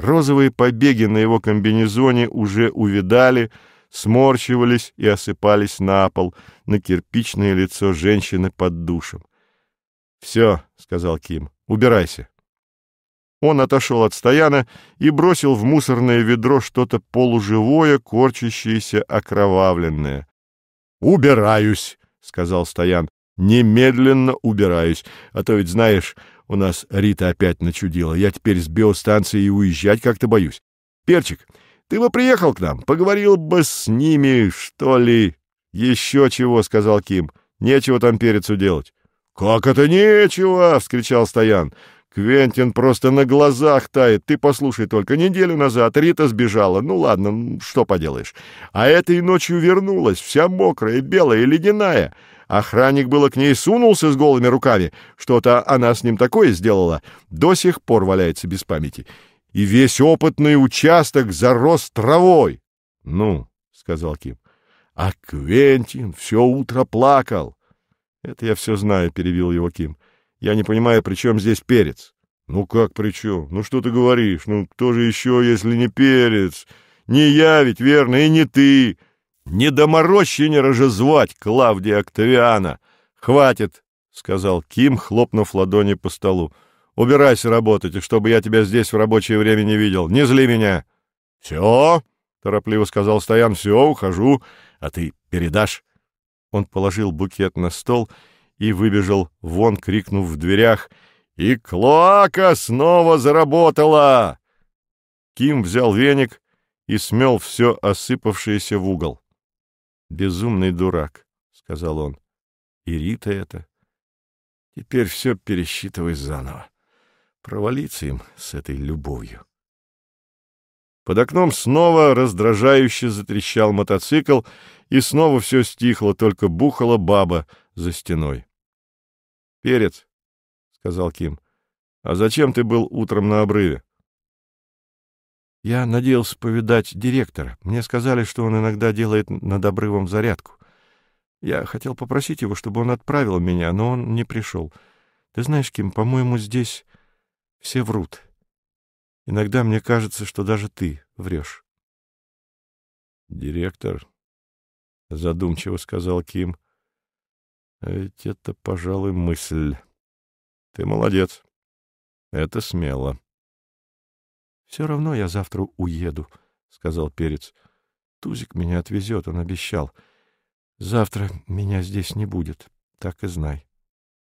Розовые побеги на его комбинезоне уже увидали, сморщивались и осыпались на пол, на кирпичное лицо женщины под душем. «Все», — сказал Ким, — «убирайся». Он отошел от стояна и бросил в мусорное ведро что-то полуживое, корчащееся, окровавленное. «Убираюсь», — сказал Стоян, — «немедленно убираюсь, а то ведь, знаешь, у нас Рита опять начудила. Я теперь с биостанции уезжать как-то боюсь. Перчик, ты бы приехал к нам, поговорил бы с ними, что ли. Еще чего, — сказал Ким. Нечего там перецу делать. Как это нечего? — вскричал Стоян. Квентин просто на глазах тает. Ты послушай только, неделю назад Рита сбежала. Ну ладно, что поделаешь. А этой ночью вернулась, вся мокрая, белая ледяная. Охранник было к ней сунулся с голыми руками. Что-то она с ним такое сделала. До сих пор валяется без памяти. И весь опытный участок зарос травой. — Ну, — сказал Ким. — А Квентин все утро плакал. — Это я все знаю, — перебил его Ким. — Я не понимаю, при чем здесь перец? — Ну как при чем? Ну что ты говоришь? Ну кто же еще, если не перец? Не я ведь, верно, и не ты. «Не доморощи, не рожезвать, Клавдия Октавиана! Хватит!» — сказал Ким, хлопнув ладони по столу. «Убирайся работать, и чтобы я тебя здесь в рабочее время не видел. Не зли меня!» «Все!» — торопливо сказал Стоян. «Все, ухожу. А ты передашь?» Он положил букет на стол и выбежал вон, крикнув в дверях. «И клоака снова заработала!» Ким взял веник и смел все осыпавшееся в угол. «Безумный дурак», — сказал он. «И Рита это. Теперь все пересчитывай заново. Провалиться им с этой любовью». Под окном снова раздражающе затрещал мотоцикл, и снова все стихло, только бухала баба за стеной. «Перец», — сказал Ким, — «а зачем ты был утром на обрыве?» Я надеялся повидать директора. Мне сказали, что он иногда делает над обрывом зарядку. Я хотел попросить его, чтобы он отправил меня, но он не пришел. Ты знаешь, Ким, по-моему, здесь все врут. Иногда мне кажется, что даже ты врешь. «Директор», — задумчиво сказал Ким, а ведь это, пожалуй, мысль. Ты молодец. Это смело». Все равно я завтра уеду, — сказал Перец. Тузик меня отвезет, он обещал. Завтра меня здесь не будет, так и знай.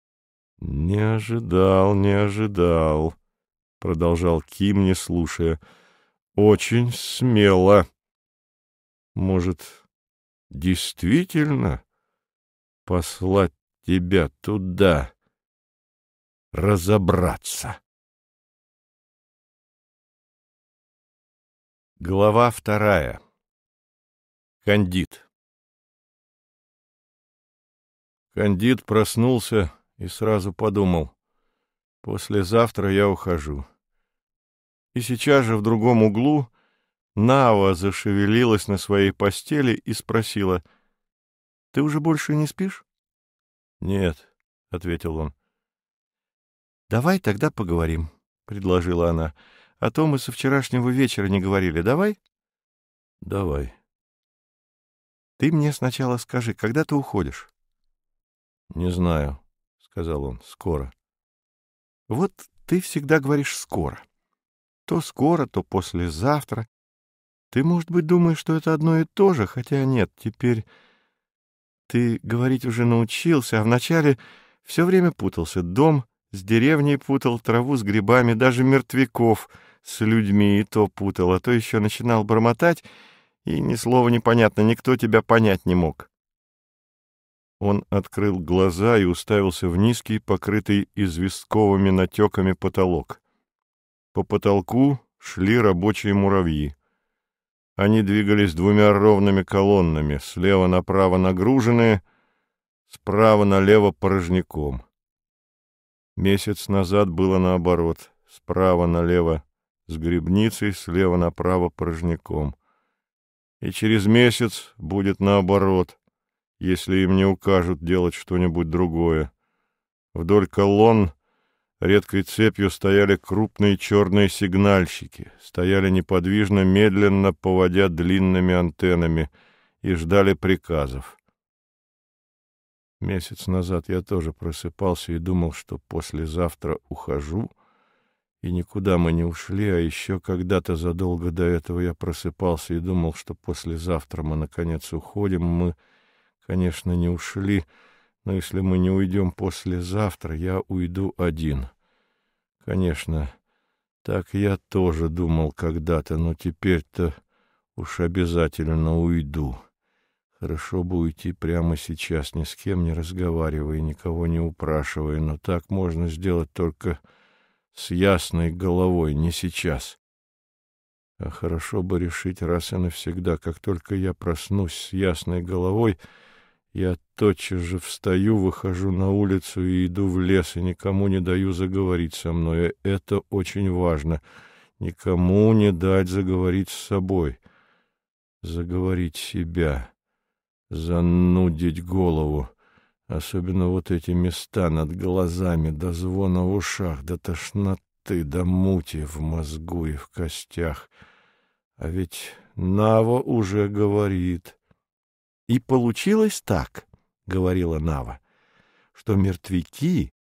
— Не ожидал, не ожидал, — продолжал Ким, не слушая. — Очень смело. — Может, действительно послать тебя туда разобраться? — Глава вторая. Кандид. Кандид проснулся и сразу подумал. Послезавтра я ухожу. И сейчас же в другом углу Нава зашевелилась на своей постели и спросила. — Ты уже больше не спишь? — Нет, — ответил он. — Давай тогда поговорим, — предложила она. — а то мы со вчерашнего вечера не говорили. Давай? — Давай. — Ты мне сначала скажи, когда ты уходишь? — Не знаю, — сказал он, — скоро. — Вот ты всегда говоришь «скоро». То скоро, то послезавтра. Ты, может быть, думаешь, что это одно и то же, хотя нет, теперь ты говорить уже научился, а вначале все время путался. Дом с деревней путал, траву с грибами, даже мертвяков — с людьми и то путал, а то еще начинал бормотать, и ни слова непонятно, никто тебя понять не мог. Он открыл глаза и уставился в низкий, покрытый известковыми натеками потолок. По потолку шли рабочие муравьи. Они двигались двумя ровными колоннами, слева направо нагруженные, справа налево порожняком. Месяц назад было наоборот, справа налево с грибницей слева направо порожняком. И через месяц будет наоборот, если им не укажут делать что-нибудь другое. Вдоль колонн редкой цепью стояли крупные черные сигнальщики, стояли неподвижно, медленно поводя длинными антеннами и ждали приказов. Месяц назад я тоже просыпался и думал, что послезавтра ухожу — и никуда мы не ушли, а еще когда-то задолго до этого я просыпался и думал, что послезавтра мы, наконец, уходим. Мы, конечно, не ушли, но если мы не уйдем послезавтра, я уйду один. Конечно, так я тоже думал когда-то, но теперь-то уж обязательно уйду. Хорошо бы уйти прямо сейчас, ни с кем не разговаривая, никого не упрашивая, но так можно сделать только с ясной головой, не сейчас. А хорошо бы решить раз и навсегда. Как только я проснусь с ясной головой, я тотчас же встаю, выхожу на улицу и иду в лес, и никому не даю заговорить со мной. Это очень важно. Никому не дать заговорить с собой. Заговорить себя. Занудить голову. Особенно вот эти места над глазами, до звона в ушах, до тошноты, до мути в мозгу и в костях. А ведь Нава уже говорит. — И получилось так, — говорила Нава, — что мертвяки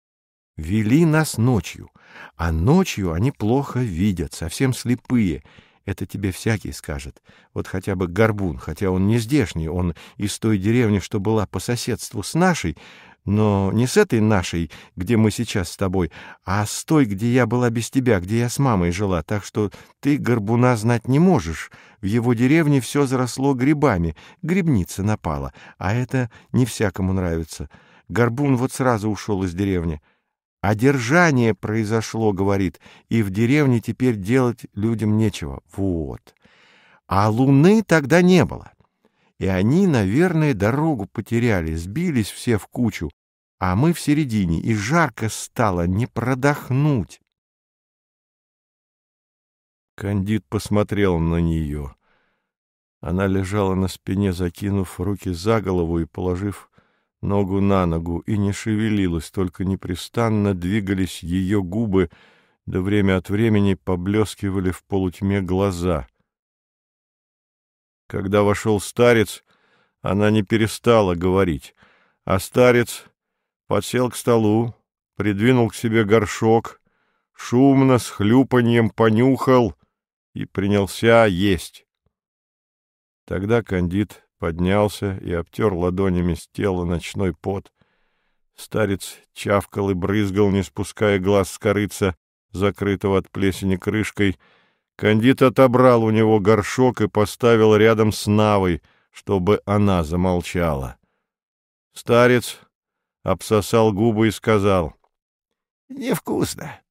вели нас ночью, а ночью они плохо видят, совсем слепые — это тебе всякий скажет. Вот хотя бы Горбун, хотя он не здешний, он из той деревни, что была по соседству с нашей, но не с этой нашей, где мы сейчас с тобой, а с той, где я была без тебя, где я с мамой жила, так что ты горбуна знать не можешь. В его деревне все заросло грибами, грибница напала, а это не всякому нравится. Горбун вот сразу ушел из деревни. Одержание произошло, говорит, и в деревне теперь делать людям нечего. Вот. А луны тогда не было. И они, наверное, дорогу потеряли, сбились все в кучу, а мы в середине, и жарко стало, не продохнуть. Кандид посмотрел на нее. Она лежала на спине, закинув руки за голову и положив ногу на ногу и не шевелилась, только непрестанно двигались ее губы, да время от времени поблескивали в полутьме глаза. Когда вошел старец, она не перестала говорить, а старец подсел к столу, придвинул к себе горшок, шумно с хлюпаньем понюхал и принялся есть. Тогда кандид поднялся и обтер ладонями с тела ночной пот. Старец чавкал и брызгал, не спуская глаз с корыца, закрытого от плесени крышкой. Кандид отобрал у него горшок и поставил рядом с Навой, чтобы она замолчала. Старец обсосал губы и сказал. — Невкусно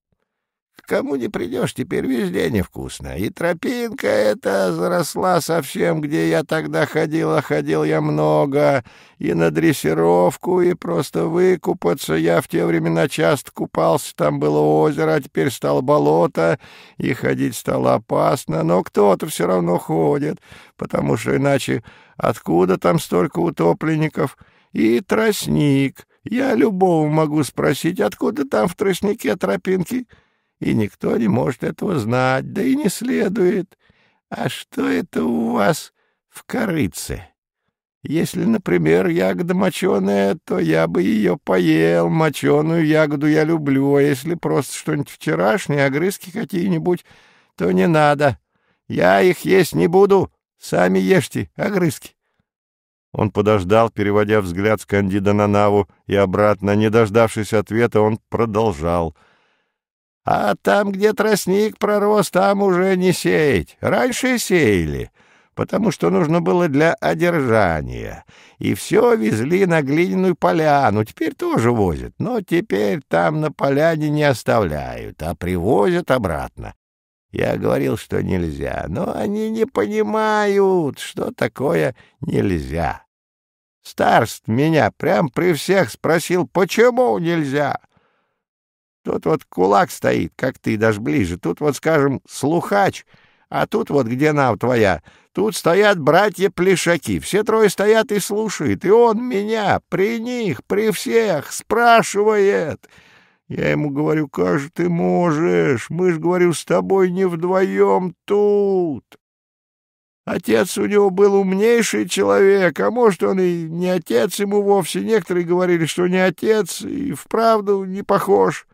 кому не придешь, теперь везде невкусно. И тропинка эта заросла совсем, где я тогда ходила, ходил я много, и на дрессировку, и просто выкупаться. Я в те времена часто купался, там было озеро, а теперь стало болото, и ходить стало опасно, но кто-то все равно ходит, потому что иначе откуда там столько утопленников? И тростник — я любого могу спросить, откуда там в тростнике тропинки?» и никто не может этого знать, да и не следует. А что это у вас в корыце? Если, например, ягода моченая, то я бы ее поел. Моченую ягоду я люблю, а если просто что-нибудь вчерашнее, огрызки какие-нибудь, то не надо. Я их есть не буду. Сами ешьте огрызки. Он подождал, переводя взгляд с Кандида на Наву, и обратно, не дождавшись ответа, он продолжал — а там, где тростник пророс, там уже не сеять. Раньше сеяли, потому что нужно было для одержания. И все везли на глиняную поляну. Теперь тоже возят, но теперь там на поляне не оставляют, а привозят обратно. Я говорил, что нельзя, но они не понимают, что такое нельзя. Старст меня прям при всех спросил, почему нельзя. Тут вот кулак стоит, как ты, даже ближе. Тут вот, скажем, слухач, а тут вот где нам твоя. Тут стоят братья-плешаки. Все трое стоят и слушают. И он меня при них, при всех спрашивает. Я ему говорю, как же ты можешь? Мы ж, говорю, с тобой не вдвоем тут. Отец у него был умнейший человек, а может, он и не отец ему вовсе. Некоторые говорили, что не отец, и вправду не похож.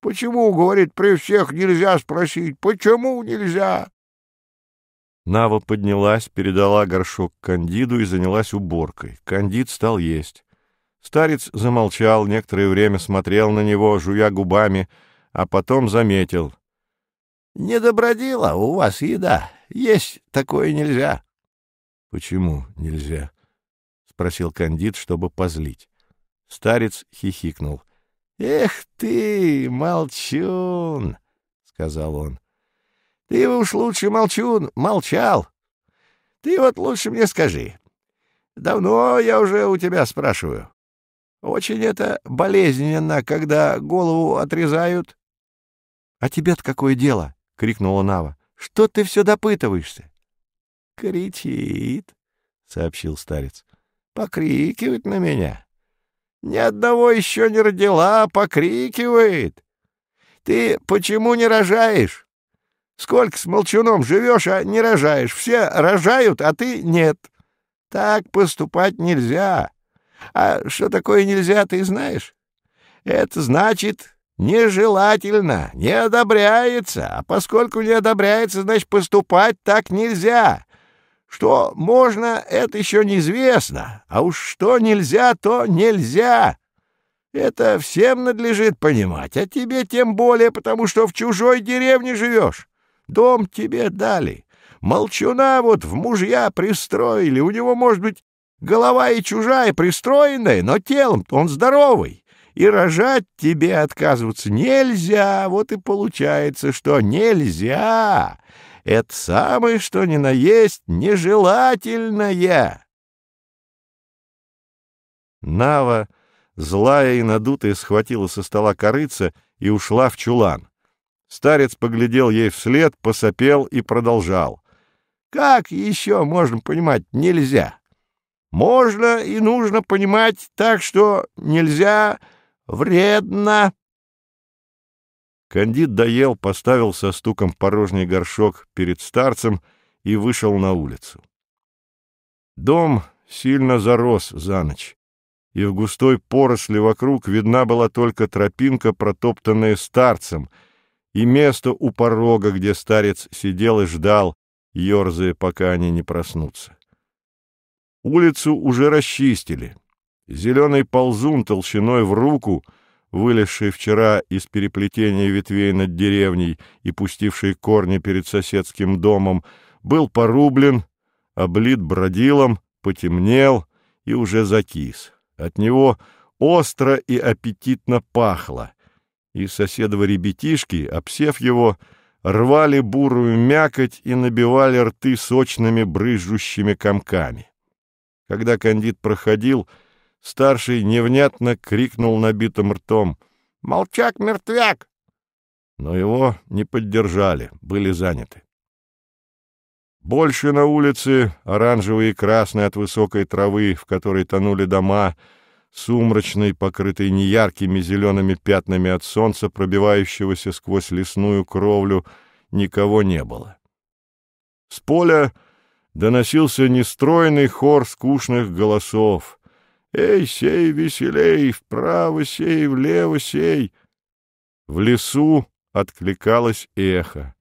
Почему, говорит, при всех нельзя спросить? Почему нельзя? Нава поднялась, передала горшок Кандиду и занялась уборкой. Кандид стал есть. Старец замолчал, некоторое время смотрел на него, жуя губами, а потом заметил. — Не добродила, у вас еда. Есть такое нельзя. — Почему нельзя? — спросил Кандид, чтобы позлить. Старец хихикнул. «Эх ты, молчун!» — сказал он. «Ты уж лучше, молчун, молчал. Ты вот лучше мне скажи. Давно я уже у тебя спрашиваю. Очень это болезненно, когда голову отрезают». «А тебе-то какое дело?» — крикнула Нава. «Что ты все допытываешься?» «Кричит», — сообщил старец. «Покрикивает на меня». Ни одного еще не родила, покрикивает. Ты почему не рожаешь? Сколько с молчуном живешь, а не рожаешь? Все рожают, а ты нет. Так поступать нельзя. А что такое нельзя, ты знаешь? Это значит нежелательно, не одобряется. А поскольку не одобряется, значит, поступать так нельзя. Что можно, это еще неизвестно, а уж что нельзя, то нельзя. Это всем надлежит понимать, а тебе тем более, потому что в чужой деревне живешь. Дом тебе дали. Молчуна вот в мужья пристроили, у него, может быть, голова и чужая пристроенная, но телом он здоровый. И рожать тебе отказываться нельзя, вот и получается, что нельзя. Это самое, что ни на есть, нежелательное. Нава, злая и надутая, схватила со стола корыца и ушла в чулан. Старец поглядел ей вслед, посопел и продолжал. «Как еще можно понимать «нельзя»? Можно и нужно понимать так, что «нельзя» вредно». Кандид доел, поставил со стуком порожний горшок перед старцем и вышел на улицу. Дом сильно зарос за ночь, и в густой поросли вокруг видна была только тропинка, протоптанная старцем, и место у порога, где старец сидел и ждал, ерзая, пока они не проснутся. Улицу уже расчистили. Зеленый ползун толщиной в руку — вылезший вчера из переплетения ветвей над деревней и пустивший корни перед соседским домом, был порублен, облит бродилом, потемнел и уже закис. От него остро и аппетитно пахло, и соседовы ребятишки, обсев его, рвали бурую мякоть и набивали рты сочными брызжущими комками. Когда кандид проходил, Старший невнятно крикнул набитым ртом. «Молчак, мертвяк!» Но его не поддержали, были заняты. Больше на улице оранжевые и красные от высокой травы, в которой тонули дома, сумрачный, покрытый неяркими зелеными пятнами от солнца, пробивающегося сквозь лесную кровлю, никого не было. С поля доносился нестройный хор скучных голосов — «Эй, сей, веселей! Вправо сей, влево сей!» В лесу откликалось эхо.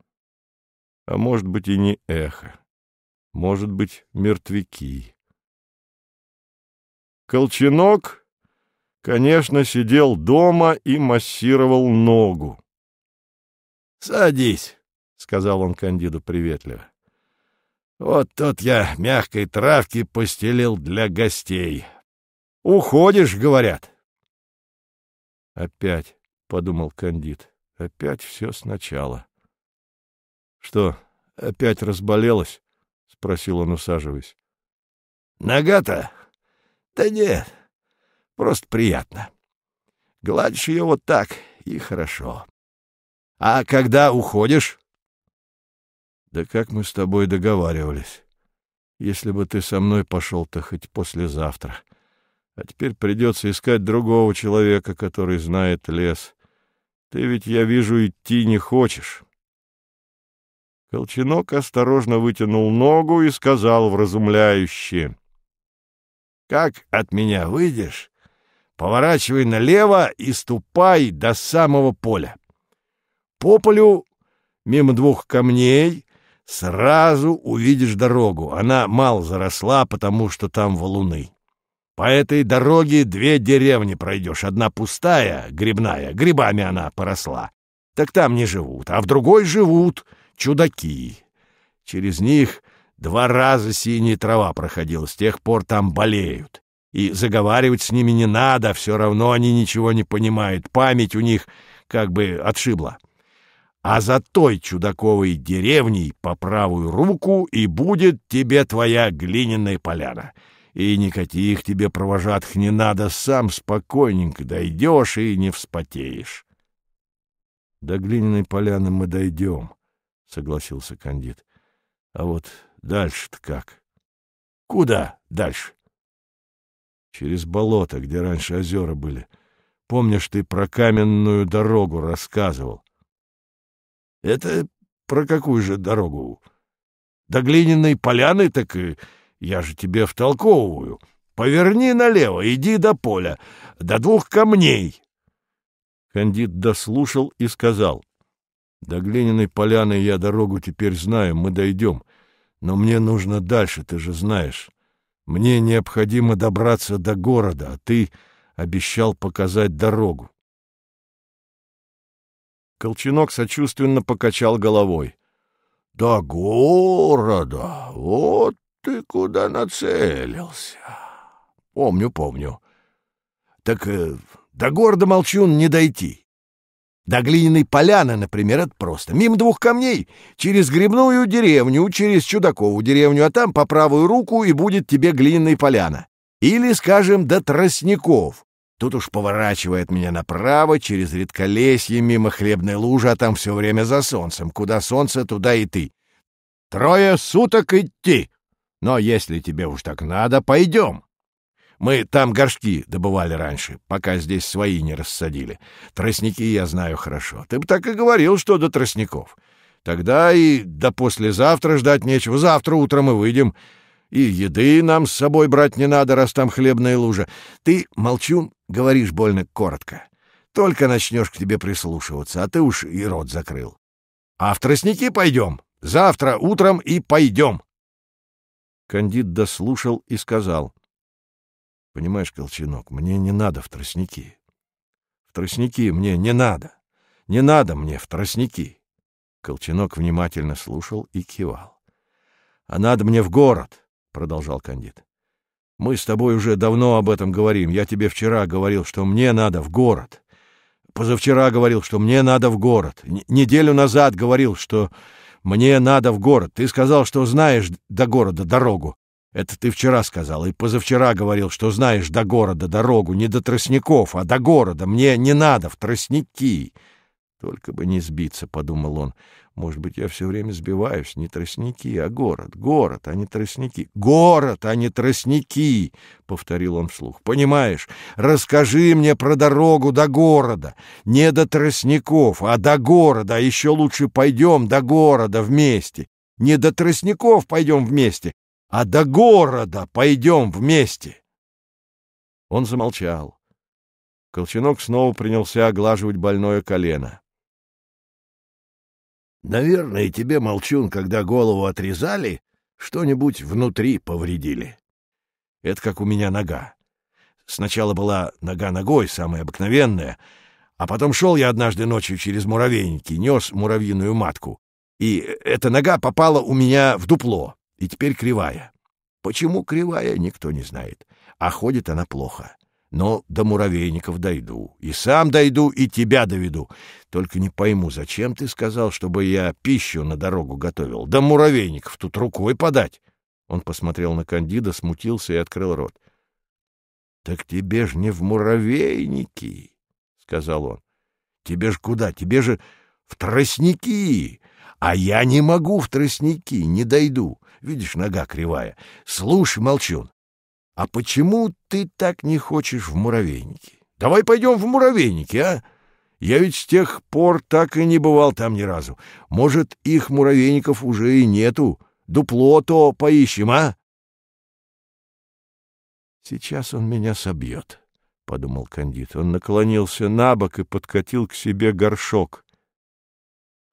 А может быть и не эхо. Может быть, мертвяки. Колченок, конечно, сидел дома и массировал ногу. «Садись», — сказал он Кандиду приветливо. «Вот тут я мягкой травки постелил для гостей. Уходишь, говорят. Опять, — подумал кандид, — опять все сначала. — Что, опять разболелась? — спросил он, усаживаясь. — Нога-то? Да нет, просто приятно. Гладишь ее вот так, и хорошо. А когда уходишь? — Да как мы с тобой договаривались? Если бы ты со мной пошел-то хоть послезавтра. — а теперь придется искать другого человека, который знает лес. Ты ведь, я вижу, идти не хочешь. Колченок осторожно вытянул ногу и сказал вразумляюще. — Как от меня выйдешь, поворачивай налево и ступай до самого поля. По полю, мимо двух камней, сразу увидишь дорогу. Она мало заросла, потому что там валуны. По этой дороге две деревни пройдешь. Одна пустая, грибная, грибами она поросла. Так там не живут. А в другой живут чудаки. Через них два раза синяя трава проходила. С тех пор там болеют. И заговаривать с ними не надо. Все равно они ничего не понимают. Память у них как бы отшибла. А за той чудаковой деревней по правую руку и будет тебе твоя глиняная поляна и никаких тебе провожатых не надо, сам спокойненько дойдешь и не вспотеешь. — До глиняной поляны мы дойдем, — согласился кандид. — А вот дальше-то как? — Куда дальше? — Через болото, где раньше озера были. Помнишь, ты про каменную дорогу рассказывал? — Это про какую же дорогу? До глиняной поляны так и... Я же тебе втолковываю. Поверни налево, иди до поля, до двух камней. Кандид дослушал и сказал. До глиняной поляны я дорогу теперь знаю, мы дойдем. Но мне нужно дальше, ты же знаешь. Мне необходимо добраться до города, а ты обещал показать дорогу. Колчинок сочувственно покачал головой. — До города! Вот ты куда нацелился? — Помню, помню. — Так э, до города Молчун не дойти. До глиняной поляны, например, это просто. Мимо двух камней, через грибную деревню, через Чудакову деревню, а там по правую руку и будет тебе глиняная поляна. Или, скажем, до Тростников. Тут уж поворачивает меня направо, через редколесье, мимо хлебной лужи, а там все время за солнцем. Куда солнце, туда и ты. Трое суток идти. Но если тебе уж так надо, пойдем. Мы там горшки добывали раньше, пока здесь свои не рассадили. Тростники я знаю хорошо. Ты бы так и говорил, что до тростников. Тогда и до послезавтра ждать нечего. Завтра утром мы выйдем. И еды нам с собой брать не надо, раз там хлебная лужа. Ты, молчун, говоришь больно коротко. Только начнешь к тебе прислушиваться, а ты уж и рот закрыл. А в тростники пойдем. Завтра утром и пойдем. Кандид дослушал и сказал. — Понимаешь, Колчинок, мне не надо в тростники. В тростники мне не надо. Не надо мне в тростники. Колчинок внимательно слушал и кивал. — А надо мне в город, — продолжал кандид. — Мы с тобой уже давно об этом говорим. Я тебе вчера говорил, что мне надо в город. — позавчера говорил, что мне надо в город. Неделю назад говорил, что мне надо в город. Ты сказал, что знаешь до города дорогу. Это ты вчера сказал и позавчера говорил, что знаешь до города дорогу, не до тростников, а до города. Мне не надо в тростники. Только бы не сбиться, подумал он. Может быть, я все время сбиваюсь. Не тростники, а город. Город, а не тростники. Город, а не тростники, повторил он вслух. Понимаешь, расскажи мне про дорогу до города. Не до тростников, а до города. А еще лучше пойдем до города вместе. Не до тростников пойдем вместе, а до города пойдем вместе. Он замолчал. Колченок снова принялся оглаживать больное колено. Наверное, тебе, молчун, когда голову отрезали, что-нибудь внутри повредили. Это как у меня нога. Сначала была нога ногой, самая обыкновенная, а потом шел я однажды ночью через муравейники, нес муравьиную матку, и эта нога попала у меня в дупло, и теперь кривая. Почему кривая, никто не знает, а ходит она плохо но до муравейников дойду. И сам дойду, и тебя доведу. Только не пойму, зачем ты сказал, чтобы я пищу на дорогу готовил? До муравейников тут рукой подать!» Он посмотрел на Кандида, смутился и открыл рот. «Так тебе ж не в муравейники!» — сказал он. «Тебе ж куда? Тебе же в тростники!» А я не могу в тростники, не дойду. Видишь, нога кривая. Слушай, молчун, «А почему ты так не хочешь в муравейнике? Давай пойдем в муравейники, а? Я ведь с тех пор так и не бывал там ни разу. Может, их муравейников уже и нету. Дупло то поищем, а?» «Сейчас он меня собьет», — подумал кандид. Он наклонился на бок и подкатил к себе горшок.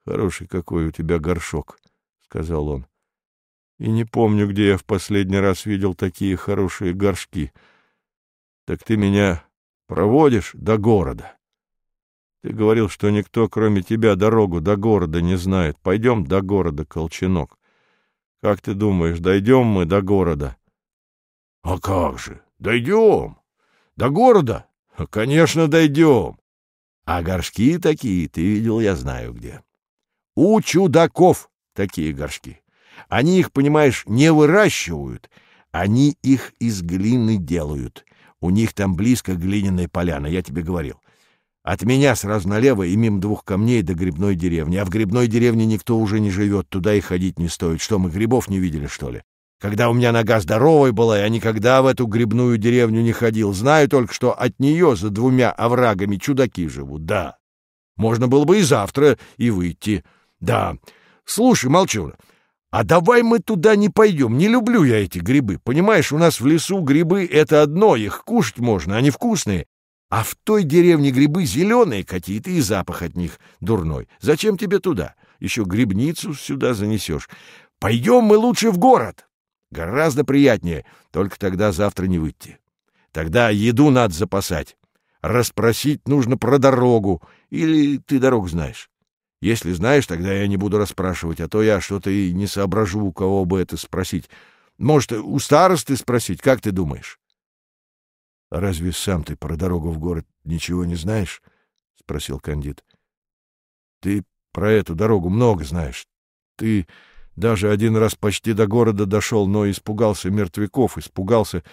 «Хороший какой у тебя горшок», — сказал он и не помню, где я в последний раз видел такие хорошие горшки. Так ты меня проводишь до города. Ты говорил, что никто, кроме тебя, дорогу до города не знает. Пойдем до города, Колченок. Как ты думаешь, дойдем мы до города? — А как же? Дойдем! До города? Конечно, дойдем! А горшки такие, ты видел, я знаю где. У чудаков такие горшки. — они их, понимаешь, не выращивают, они их из глины делают. У них там близко глиняная поляна, я тебе говорил. От меня сразу налево и мимо двух камней до грибной деревни. А в грибной деревне никто уже не живет, туда и ходить не стоит. Что, мы грибов не видели, что ли? Когда у меня нога здоровой была, я никогда в эту грибную деревню не ходил. Знаю только, что от нее за двумя оврагами чудаки живут, да. Можно было бы и завтра и выйти, да. Слушай, Молчуна, а давай мы туда не пойдем, не люблю я эти грибы. Понимаешь, у нас в лесу грибы — это одно, их кушать можно, они вкусные. А в той деревне грибы зеленые какие-то, и запах от них дурной. Зачем тебе туда? Еще грибницу сюда занесешь. Пойдем мы лучше в город. Гораздо приятнее, только тогда завтра не выйти. Тогда еду надо запасать. Распросить нужно про дорогу, или ты дорогу знаешь. Если знаешь, тогда я не буду расспрашивать, а то я что-то и не соображу, у кого бы это спросить. Может, у старосты спросить, как ты думаешь? — Разве сам ты про дорогу в город ничего не знаешь? — спросил кандид. — Ты про эту дорогу много знаешь. Ты даже один раз почти до города дошел, но испугался мертвяков, испугался,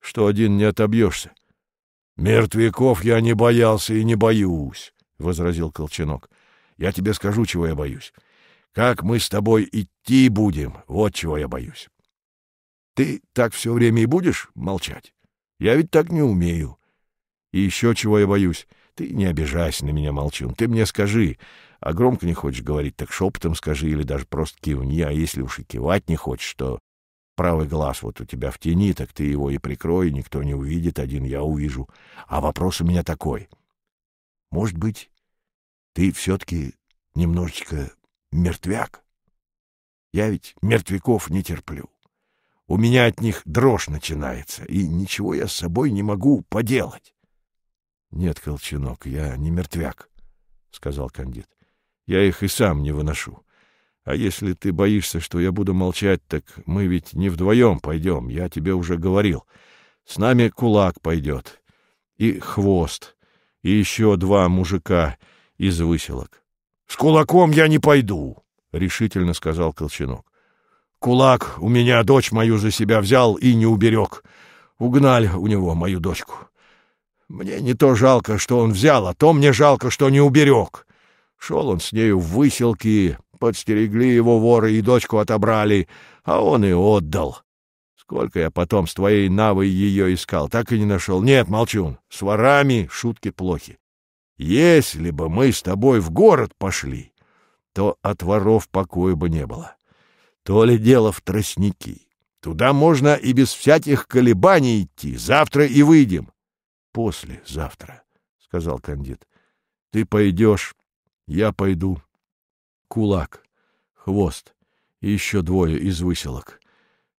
что один не отобьешься. — Мертвяков я не боялся и не боюсь, — возразил Колченок. — я тебе скажу, чего я боюсь. Как мы с тобой идти будем, вот чего я боюсь. Ты так все время и будешь молчать? Я ведь так не умею. И еще чего я боюсь. Ты не обижайся на меня, молчун. Ты мне скажи, а громко не хочешь говорить, так шепотом скажи или даже просто кивни, а если уж и кивать не хочешь, то правый глаз вот у тебя в тени, так ты его и прикрой, никто не увидит, один я увижу. А вопрос у меня такой. Может быть, ты все-таки немножечко мертвяк. Я ведь мертвяков не терплю. У меня от них дрожь начинается, и ничего я с собой не могу поделать. — Нет, Колченок, я не мертвяк, — сказал кандид. — Я их и сам не выношу. А если ты боишься, что я буду молчать, так мы ведь не вдвоем пойдем, я тебе уже говорил. С нами кулак пойдет, и хвост, и еще два мужика — из выселок. — С кулаком я не пойду, — решительно сказал Колченок. — Кулак у меня дочь мою за себя взял и не уберег. Угнали у него мою дочку. Мне не то жалко, что он взял, а то мне жалко, что не уберег. Шел он с нею в выселки, подстерегли его воры и дочку отобрали, а он и отдал. Сколько я потом с твоей навой ее искал, так и не нашел. Нет, молчун, с ворами шутки плохи. Если бы мы с тобой в город пошли, то от воров покоя бы не было. То ли дело в тростники. Туда можно и без всяких колебаний идти. Завтра и выйдем. — Послезавтра, — сказал кандид. — Ты пойдешь, я пойду. Кулак, хвост и еще двое из выселок.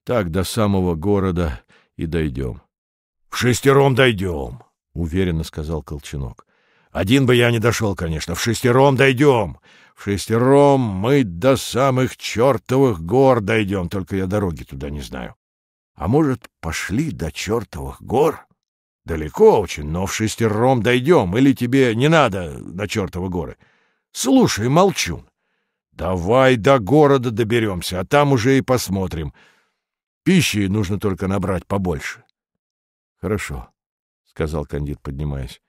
Так до самого города и дойдем. — В шестером дойдем, — уверенно сказал Колченок. Один бы я не дошел, конечно. В шестером дойдем. В шестером мы до самых чертовых гор дойдем, только я дороги туда не знаю. А может, пошли до чертовых гор? Далеко очень, но в шестером дойдем. Или тебе не надо до чертовы горы? Слушай, молчун, давай до города доберемся, а там уже и посмотрим. Пищи нужно только набрать побольше. — Хорошо, — сказал кандид, поднимаясь.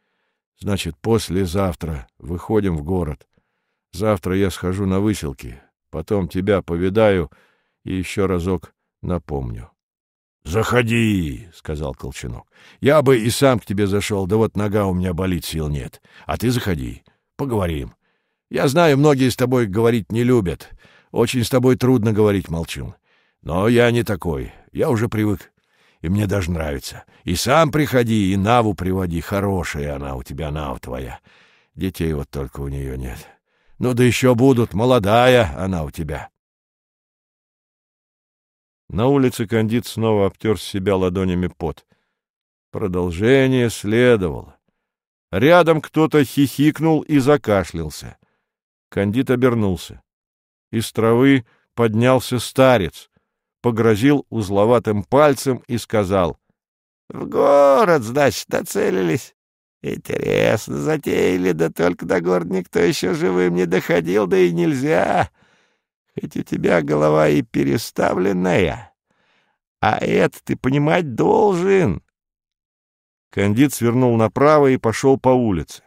Значит, послезавтра выходим в город. Завтра я схожу на выселки, потом тебя повидаю и еще разок напомню. — Заходи, — сказал Колчанок. — Я бы и сам к тебе зашел, да вот нога у меня болит, сил нет. А ты заходи, поговорим. Я знаю, многие с тобой говорить не любят. Очень с тобой трудно говорить, молчун. Но я не такой, я уже привык и мне даже нравится. И сам приходи, и Наву приводи, хорошая она у тебя, Нава твоя. Детей вот только у нее нет. Ну да еще будут, молодая она у тебя». На улице Кандид снова обтер с себя ладонями пот. Продолжение следовало. Рядом кто-то хихикнул и закашлялся. Кандид обернулся. Из травы поднялся старец погрозил узловатым пальцем и сказал. — В город, значит, нацелились. Интересно, затеяли, да только до города никто еще живым не доходил, да и нельзя. Хоть у тебя голова и переставленная, а это ты понимать должен. Кандид свернул направо и пошел по улице.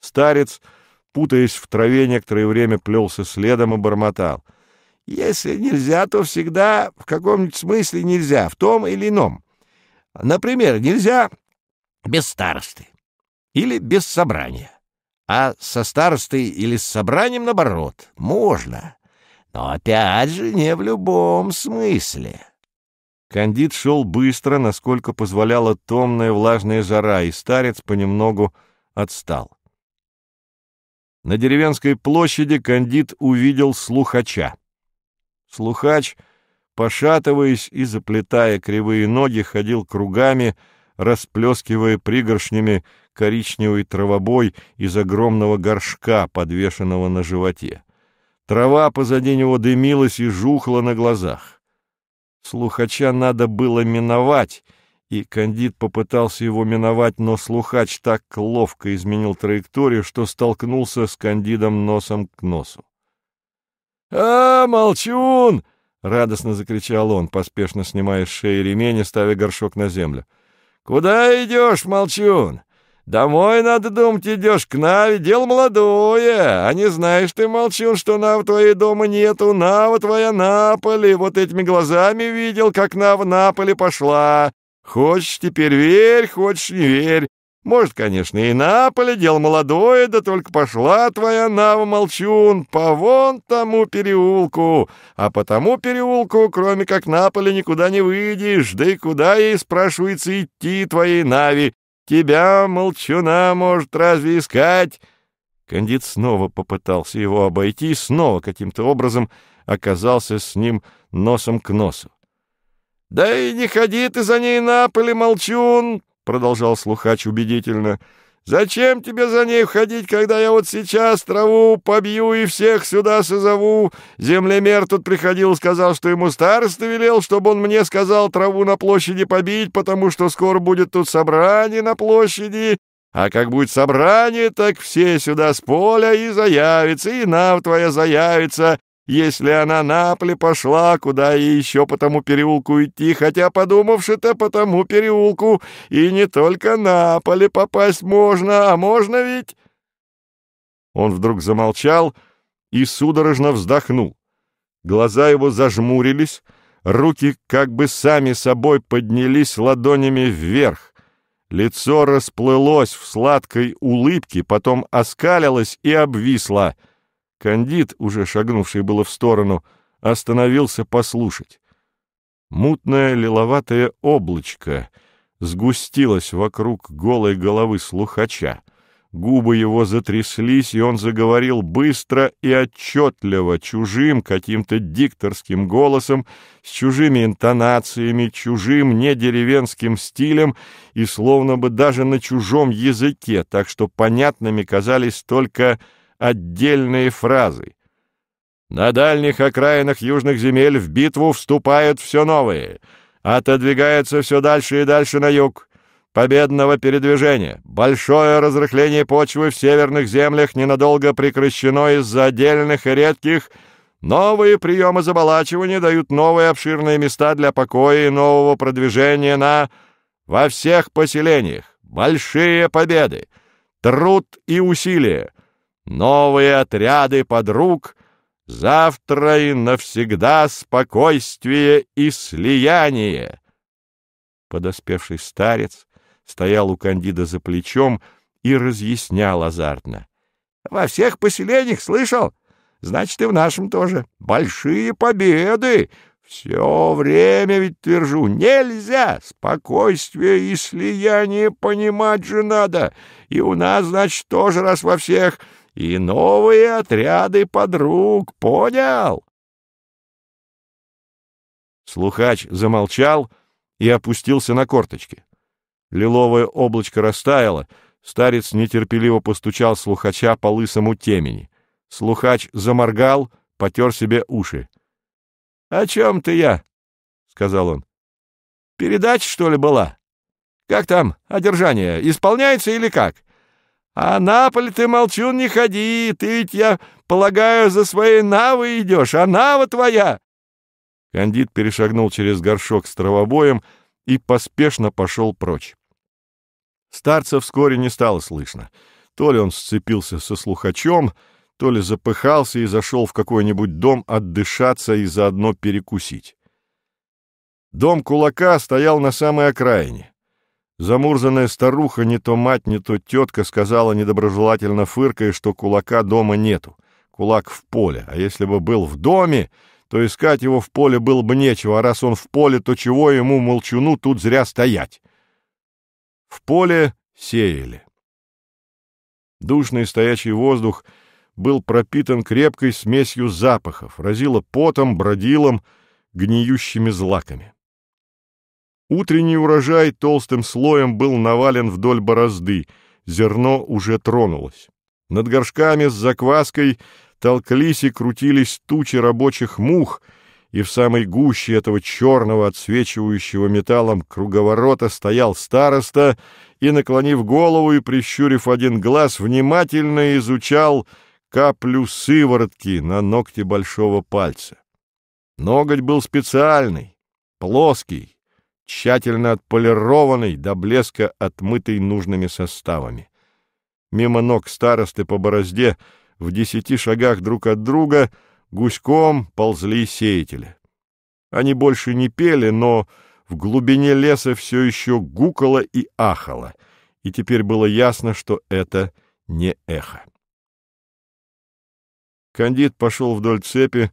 Старец, путаясь в траве, некоторое время плелся следом и бормотал — если нельзя, то всегда в каком-нибудь смысле нельзя, в том или ином. Например, нельзя без старосты или без собрания. А со старостой или с собранием, наоборот, можно. Но опять же не в любом смысле. Кандид шел быстро, насколько позволяла томная влажная жара, и старец понемногу отстал. На деревенской площади кандид увидел слухача. Слухач, пошатываясь и заплетая кривые ноги, ходил кругами, расплескивая пригоршнями коричневый травобой из огромного горшка, подвешенного на животе. Трава позади него дымилась и жухла на глазах. Слухача надо было миновать, и кандид попытался его миновать, но слухач так ловко изменил траекторию, что столкнулся с кандидом носом к носу. «А, молчун!» — радостно закричал он, поспешно снимая с шеи ремень и ставя горшок на землю. «Куда идешь, молчун? Домой, надо думать, идешь к Наве, дело молодое. А не знаешь ты, молчун, что Нава твоей дома нету, Нава твоя на Вот этими глазами видел, как Нава на поле пошла. Хочешь теперь верь, хочешь не верь, может, конечно, и Наполе дел молодое, да только пошла твоя Нава Молчун по вон тому переулку, а по тому переулку, кроме как Наполе, никуда не выйдешь, да и куда ей, спрашивается, идти твоей Нави? Тебя, Молчуна, может, разве искать?» Кандид снова попытался его обойти и снова каким-то образом оказался с ним носом к носу. «Да и не ходи ты за ней, Наполе, Молчун!» продолжал слухач убедительно, — «зачем тебе за ней входить, когда я вот сейчас траву побью и всех сюда созову? Землемер тут приходил, сказал, что ему староста велел, чтобы он мне сказал траву на площади побить, потому что скоро будет тут собрание на площади, а как будет собрание, так все сюда с поля и заявится, и нам твоя заявится, если она напле пошла, куда ей еще по тому переулку идти, хотя, подумавши-то, по тому переулку и не только наполе попасть можно, а можно ведь...» Он вдруг замолчал и судорожно вздохнул. Глаза его зажмурились, руки как бы сами собой поднялись ладонями вверх. Лицо расплылось в сладкой улыбке, потом оскалилось и обвисло — Кандид, уже шагнувший было в сторону, остановился послушать. Мутное лиловатое облачко сгустилось вокруг голой головы слухача. Губы его затряслись, и он заговорил быстро и отчетливо, чужим каким-то дикторским голосом, с чужими интонациями, чужим недеревенским стилем и словно бы даже на чужом языке, так что понятными казались только отдельные фразы. На дальних окраинах южных земель в битву вступают все новые, отодвигаются все дальше и дальше на юг. Победного передвижения, большое разрыхление почвы в северных землях ненадолго прекращено из-за отдельных и редких. Новые приемы заболачивания дают новые обширные места для покоя и нового продвижения на... во всех поселениях. Большие победы, труд и усилия новые отряды подруг, завтра и навсегда спокойствие и слияние. Подоспевший старец стоял у Кандида за плечом и разъяснял азартно. — Во всех поселениях слышал? Значит, и в нашем тоже. Большие победы! Все время ведь твержу, нельзя! Спокойствие и слияние понимать же надо. И у нас, значит, тоже раз во всех и новые отряды подруг, понял?» Слухач замолчал и опустился на корточки. Лиловое облачко растаяло, старец нетерпеливо постучал слухача по лысому темени. Слухач заморгал, потер себе уши. — О чем ты я? — сказал он. — Передача, что ли, была? Как там одержание, исполняется или как? А на ты, молчун, не ходи, ты ведь, я полагаю, за своей навы идешь, а нава твоя!» Кандид перешагнул через горшок с травобоем и поспешно пошел прочь. Старца вскоре не стало слышно. То ли он сцепился со слухачом, то ли запыхался и зашел в какой-нибудь дом отдышаться и заодно перекусить. Дом кулака стоял на самой окраине. Замурзанная старуха, не то мать, не то тетка, сказала недоброжелательно фыркой, что кулака дома нету. Кулак в поле, а если бы был в доме, то искать его в поле было бы нечего, а раз он в поле, то чего ему, молчуну, тут зря стоять? В поле сеяли. Душный стоячий воздух был пропитан крепкой смесью запахов, разило потом, бродилом, гниющими злаками. Утренний урожай толстым слоем был навален вдоль борозды, зерно уже тронулось. Над горшками с закваской толклись и крутились тучи рабочих мух, и в самой гуще этого черного, отсвечивающего металлом круговорота стоял староста и, наклонив голову и прищурив один глаз, внимательно изучал каплю сыворотки на ногте большого пальца. Ноготь был специальный, плоский, тщательно отполированный, до блеска отмытый нужными составами. Мимо ног старосты по борозде в десяти шагах друг от друга гуськом ползли сеятели. Они больше не пели, но в глубине леса все еще гукало и ахало, и теперь было ясно, что это не эхо. Кандид пошел вдоль цепи,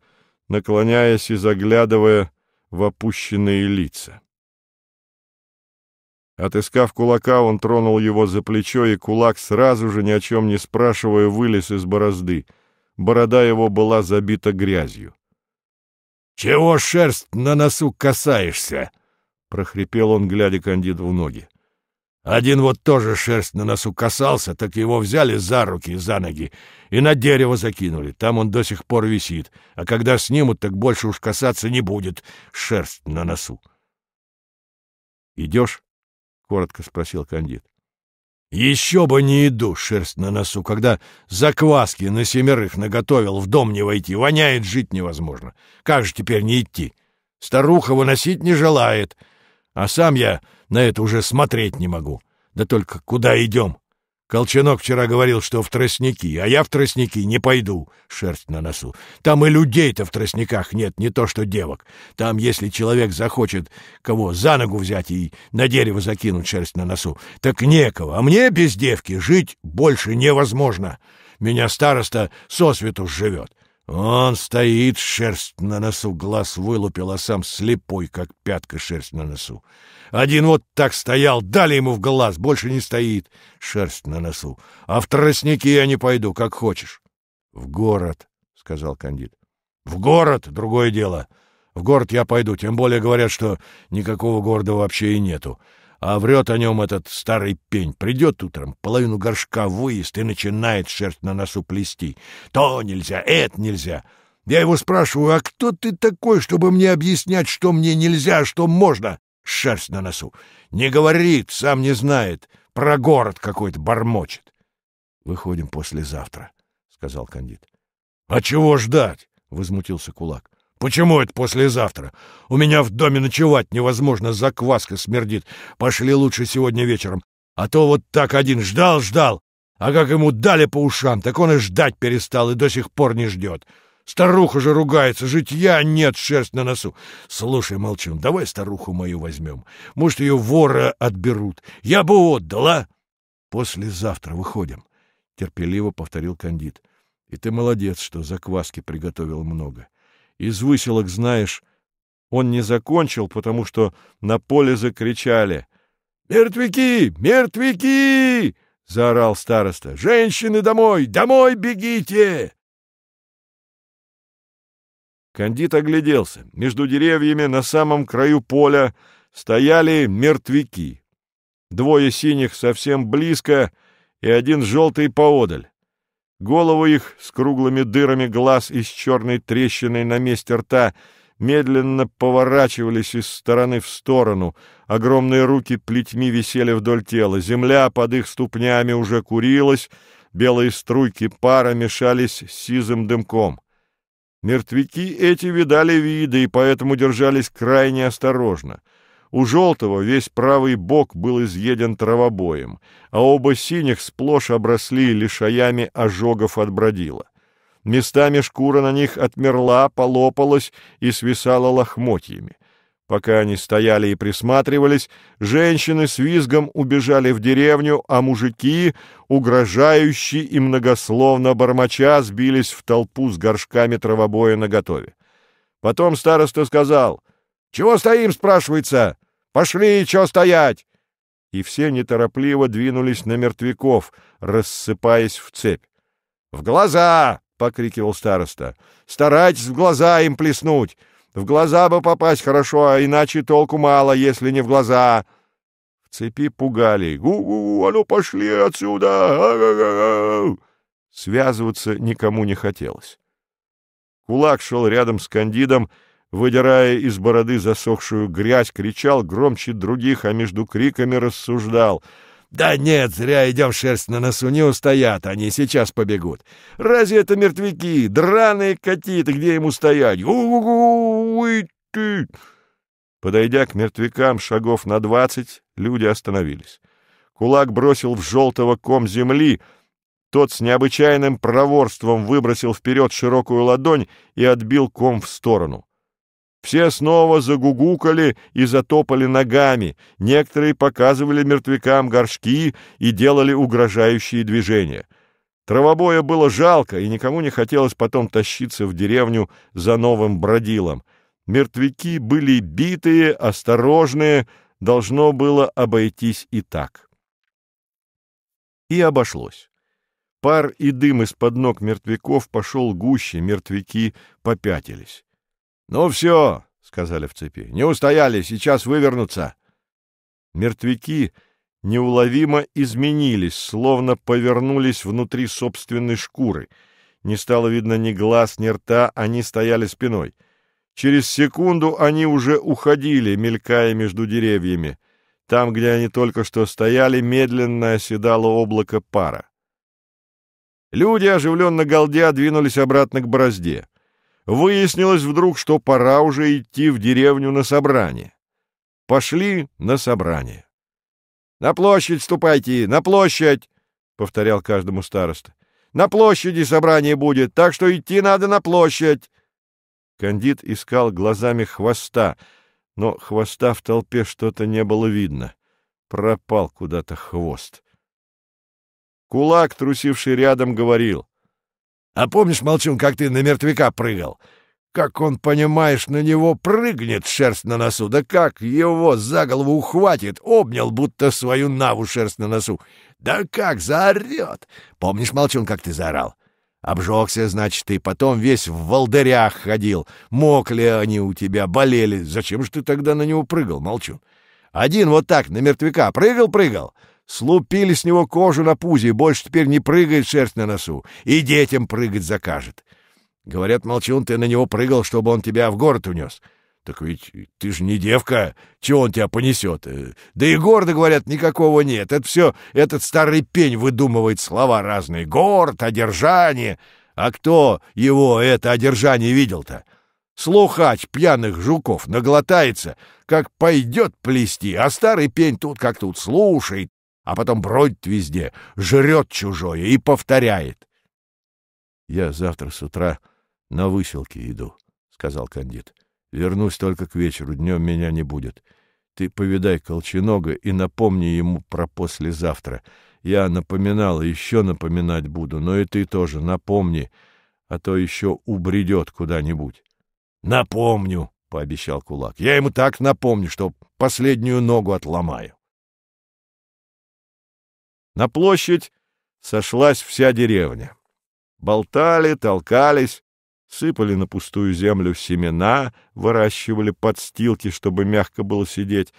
наклоняясь и заглядывая в опущенные лица. Отыскав кулака, он тронул его за плечо, и кулак сразу же, ни о чем не спрашивая, вылез из борозды. Борода его была забита грязью. — Чего шерсть на носу касаешься? — прохрипел он, глядя Кандиду в ноги. — Один вот тоже шерсть на носу касался, так его взяли за руки, и за ноги и на дерево закинули. Там он до сих пор висит, а когда снимут, так больше уж касаться не будет шерсть на носу. — Идешь? — коротко спросил кандид. «Еще бы не иду, шерсть на носу, когда закваски на семерых наготовил, в дом не войти, воняет, жить невозможно. Как же теперь не идти? Старуха выносить не желает, а сам я на это уже смотреть не могу. Да только куда идем? Колчанок вчера говорил, что в тростники, а я в тростники не пойду, шерсть на носу. Там и людей-то в тростниках нет, не то что девок. Там, если человек захочет кого за ногу взять и на дерево закинуть шерсть на носу, так некого. А мне без девки жить больше невозможно. Меня староста сосвету живет. Он стоит, шерсть на носу, глаз вылупил, а сам слепой, как пятка шерсть на носу. Один вот так стоял, дали ему в глаз, больше не стоит, шерсть на носу. А в тростники я не пойду, как хочешь. — В город, — сказал кандид. — В город, другое дело. В город я пойду, тем более говорят, что никакого города вообще и нету. А врет о нем этот старый пень. Придет утром, половину горшка выезд и начинает шерсть на носу плести. То нельзя, это нельзя. Я его спрашиваю, а кто ты такой, чтобы мне объяснять, что мне нельзя, а что можно? Шерсть на носу. Не говорит, сам не знает. Про город какой-то бормочет. Выходим послезавтра, — сказал кандид. — А чего ждать? — возмутился кулак. Почему это послезавтра? У меня в доме ночевать невозможно, закваска смердит. Пошли лучше сегодня вечером. А то вот так один ждал-ждал, а как ему дали по ушам, так он и ждать перестал и до сих пор не ждет. Старуха же ругается, житья нет, шерсть на носу. Слушай, молчун, давай старуху мою возьмем. Может, ее вора отберут. Я бы отдала. Послезавтра выходим, — терпеливо повторил кандид. И ты молодец, что закваски приготовил много. Из выселок, знаешь, он не закончил, потому что на поле закричали. «Мертвяки! Мертвяки!» — заорал староста. «Женщины домой! Домой бегите!» Кандид огляделся. Между деревьями на самом краю поля стояли мертвяки. Двое синих совсем близко и один желтый поодаль. Голову их с круглыми дырами глаз и с черной трещиной на месте рта медленно поворачивались из стороны в сторону, огромные руки плетьми висели вдоль тела, земля под их ступнями уже курилась, белые струйки пара мешались с сизым дымком. Мертвяки эти видали виды и поэтому держались крайне осторожно — у желтого весь правый бок был изъеден травобоем, а оба синих сплошь обросли лишаями ожогов от бродила. Местами шкура на них отмерла, полопалась и свисала лохмотьями. Пока они стояли и присматривались, женщины с визгом убежали в деревню, а мужики, угрожающие и многословно бормоча, сбились в толпу с горшками травобоя наготове. Потом староста сказал, «Чего стоим, спрашивается? Пошли, чё стоять!» И все неторопливо двинулись на мертвяков, рассыпаясь в цепь. «В глаза!» — покрикивал староста. «Старайтесь в глаза им плеснуть! В глаза бы попасть хорошо, а иначе толку мало, если не в глаза!» В цепи пугали. «Гу-гу! гу А ну пошли отсюда! Связываться никому не хотелось. Кулак шел рядом с кандидом, — выдирая из бороды засохшую грязь, кричал громче других, а между криками рассуждал. «Да нет, зря идем шерсть на носу, не устоят они, сейчас побегут. Разве это мертвяки, драные то где им устоять? у ты!» Подойдя к мертвякам шагов на двадцать, люди остановились. Кулак бросил в желтого ком земли, тот с необычайным проворством выбросил вперед широкую ладонь и отбил ком в сторону. Все снова загугукали и затопали ногами, некоторые показывали мертвякам горшки и делали угрожающие движения. Травобоя было жалко, и никому не хотелось потом тащиться в деревню за новым бродилом. Мертвяки были битые, осторожные, должно было обойтись и так. И обошлось. Пар и дым из-под ног мертвяков пошел гуще, мертвяки попятились. «Ну все», — сказали в цепи, — «не устояли, сейчас вывернутся». Мертвяки неуловимо изменились, словно повернулись внутри собственной шкуры. Не стало видно ни глаз, ни рта, они стояли спиной. Через секунду они уже уходили, мелькая между деревьями. Там, где они только что стояли, медленно оседало облако пара. Люди, оживленно галдя, двинулись обратно к борозде. Выяснилось вдруг, что пора уже идти в деревню на собрание. Пошли на собрание. «На площадь ступайте, на площадь!» — повторял каждому староста. «На площади собрание будет, так что идти надо на площадь!» Кандид искал глазами хвоста, но хвоста в толпе что-то не было видно. Пропал куда-то хвост. Кулак, трусивший рядом, говорил. А помнишь, Молчун, как ты на мертвяка прыгал? Как он, понимаешь, на него прыгнет шерсть на носу, да как его за голову ухватит, обнял будто свою наву шерсть на носу. Да как заорет! Помнишь, Молчун, как ты заорал? Обжегся, значит, ты потом весь в волдырях ходил. Мокли они у тебя, болели. Зачем же ты тогда на него прыгал, Молчун? Один вот так на мертвяка прыгал-прыгал, Слупили с него кожу на пузе, и больше теперь не прыгает шерсть на носу, и детям прыгать закажет. Говорят, молчун, ты на него прыгал, чтобы он тебя в город унес. Так ведь ты же не девка, чего он тебя понесет? Э, да и города, говорят, никакого нет. Это все этот старый пень выдумывает слова разные. Город, одержание. А кто его это одержание видел-то? Слухач пьяных жуков наглотается, как пойдет плести, а старый пень тут как тут слушает, а потом бродит везде, жрет чужое и повторяет. — Я завтра с утра на выселке иду, — сказал кандид. — Вернусь только к вечеру, днем меня не будет. Ты повидай Колченога и напомни ему про послезавтра. Я напоминал, и еще напоминать буду, но и ты тоже напомни, а то еще убредет куда-нибудь. — Напомню, — пообещал кулак. — Я ему так напомню, что последнюю ногу отломаю. На площадь сошлась вся деревня. Болтали, толкались, сыпали на пустую землю семена, выращивали подстилки, чтобы мягко было сидеть.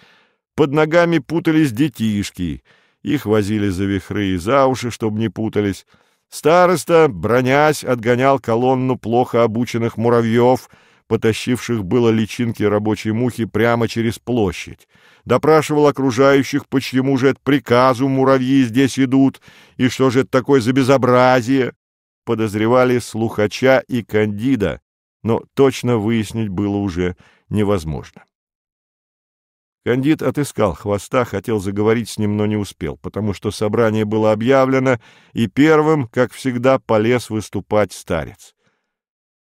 Под ногами путались детишки, их возили за вихры и за уши, чтобы не путались. Староста, бронясь, отгонял колонну плохо обученных муравьев, потащивших было личинки рабочей мухи прямо через площадь допрашивал окружающих, почему же от приказу муравьи здесь идут, и что же это такое за безобразие. Подозревали слухача и кандида, но точно выяснить было уже невозможно. Кандид отыскал хвоста, хотел заговорить с ним, но не успел, потому что собрание было объявлено, и первым, как всегда, полез выступать старец.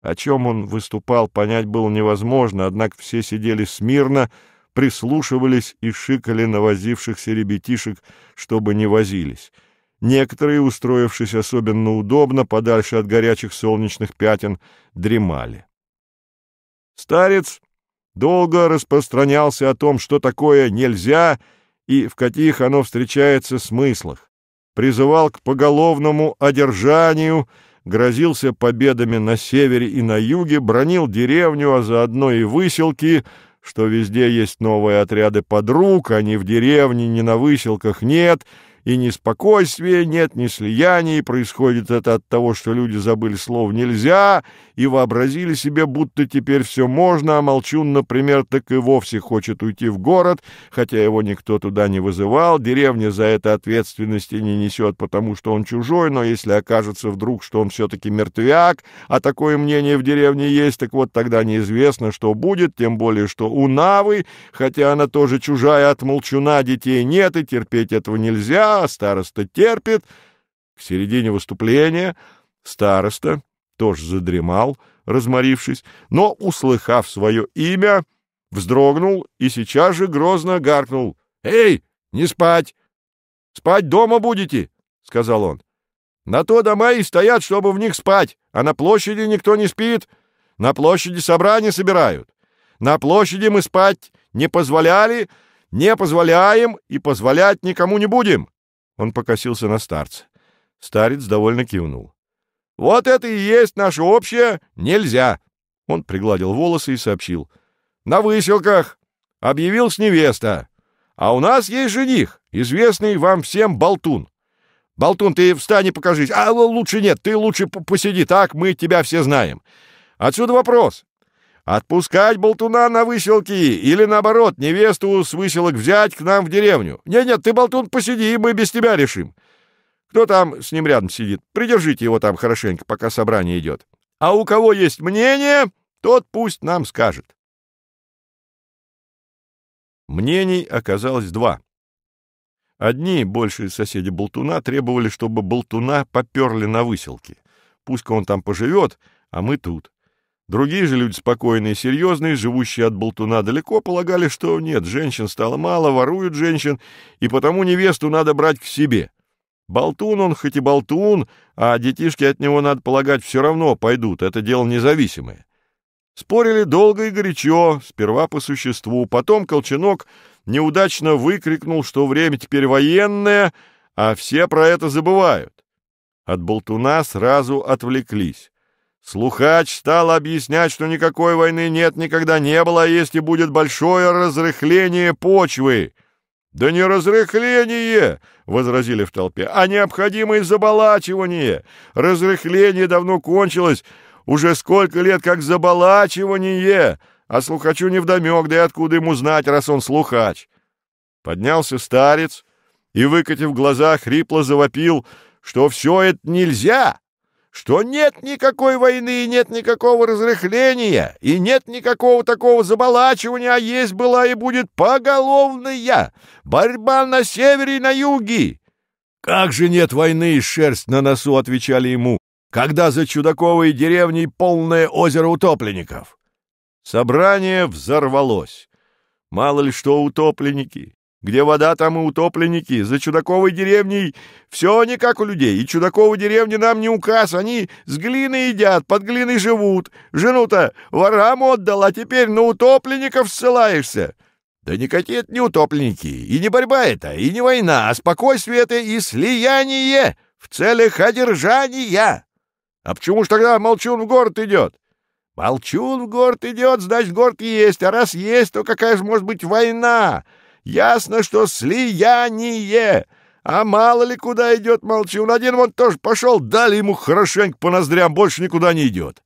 О чем он выступал, понять было невозможно, однако все сидели смирно, прислушивались и шикали навозившихся ребятишек, чтобы не возились. Некоторые, устроившись особенно удобно, подальше от горячих солнечных пятен, дремали. Старец долго распространялся о том, что такое нельзя и в каких оно встречается смыслах. Призывал к поголовному одержанию, грозился победами на севере и на юге, бронил деревню, а заодно и выселки — что везде есть новые отряды подруг, а ни в деревне, ни на выселках нет, и ни спокойствия нет, ни слияний, происходит это от того, что люди забыли слов «нельзя», и вообразили себе, будто теперь все можно, а Молчун, например, так и вовсе хочет уйти в город, хотя его никто туда не вызывал, деревня за это ответственности не несет, потому что он чужой, но если окажется вдруг, что он все-таки мертвяк, а такое мнение в деревне есть, так вот тогда неизвестно, что будет, тем более, что у Навы, хотя она тоже чужая от Молчуна, детей нет, и терпеть этого нельзя, а староста терпит. К середине выступления староста тоже задремал, разморившись, но, услыхав свое имя, вздрогнул и сейчас же грозно гаркнул. «Эй, не спать! Спать дома будете!» — сказал он. «На то дома и стоят, чтобы в них спать, а на площади никто не спит. На площади собрания собирают. На площади мы спать не позволяли, не позволяем и позволять никому не будем!» Он покосился на старца. Старец довольно кивнул. Вот это и есть наше общее «нельзя». Он пригладил волосы и сообщил. «На выселках объявилась невеста. А у нас есть жених, известный вам всем болтун. Болтун, ты встань и покажись. А ну, лучше нет, ты лучше посиди, так мы тебя все знаем. Отсюда вопрос. Отпускать болтуна на выселки или, наоборот, невесту с выселок взять к нам в деревню? Нет-нет, ты, болтун, посиди, и мы без тебя решим. Кто там с ним рядом сидит? Придержите его там хорошенько, пока собрание идет. А у кого есть мнение, тот пусть нам скажет. Мнений оказалось два. Одни, большие соседи Болтуна, требовали, чтобы Болтуна поперли на выселки. Пусть он там поживет, а мы тут. Другие же люди, спокойные и серьезные, живущие от болтуна далеко, полагали, что нет, женщин стало мало, воруют женщин, и потому невесту надо брать к себе. Болтун он хоть и болтун, а детишки от него, надо полагать, все равно пойдут, это дело независимое. Спорили долго и горячо, сперва по существу, потом Колченок неудачно выкрикнул, что время теперь военное, а все про это забывают. От болтуна сразу отвлеклись. Слухач стал объяснять, что никакой войны нет, никогда не было, а есть и будет большое разрыхление почвы. «Да не разрыхление!» — возразили в толпе, — «а необходимое заболачивание! Разрыхление давно кончилось, уже сколько лет как заболачивание! А слухачу невдомек, да и откуда ему знать, раз он слухач!» Поднялся старец и, выкатив глаза, хрипло завопил, что все это нельзя, что нет никакой войны и нет никакого разрыхления, и нет никакого такого заболачивания, а есть была и будет поголовная борьба на севере и на юге. «Как же нет войны и шерсть на носу!» — отвечали ему, когда за Чудаковой деревней полное озеро утопленников. Собрание взорвалось. Мало ли что утопленники. Где вода, там и утопленники. За Чудаковой деревней все не как у людей. И чудаковой деревня нам не указ. Они с глины едят, под глиной живут. Жену-то ворам отдал, а теперь на утопленников ссылаешься. Да никакие это не утопленники. И не борьба это, и не война, а спокойствие это и слияние в целях одержания. А почему ж тогда молчун в город идет? Молчун в город идет, значит, город есть. А раз есть, то какая же может быть война?» Ясно, что слияние. А мало ли куда идет Молчун. Один вон тоже пошел, дали ему хорошенько по ноздрям, больше никуда не идет.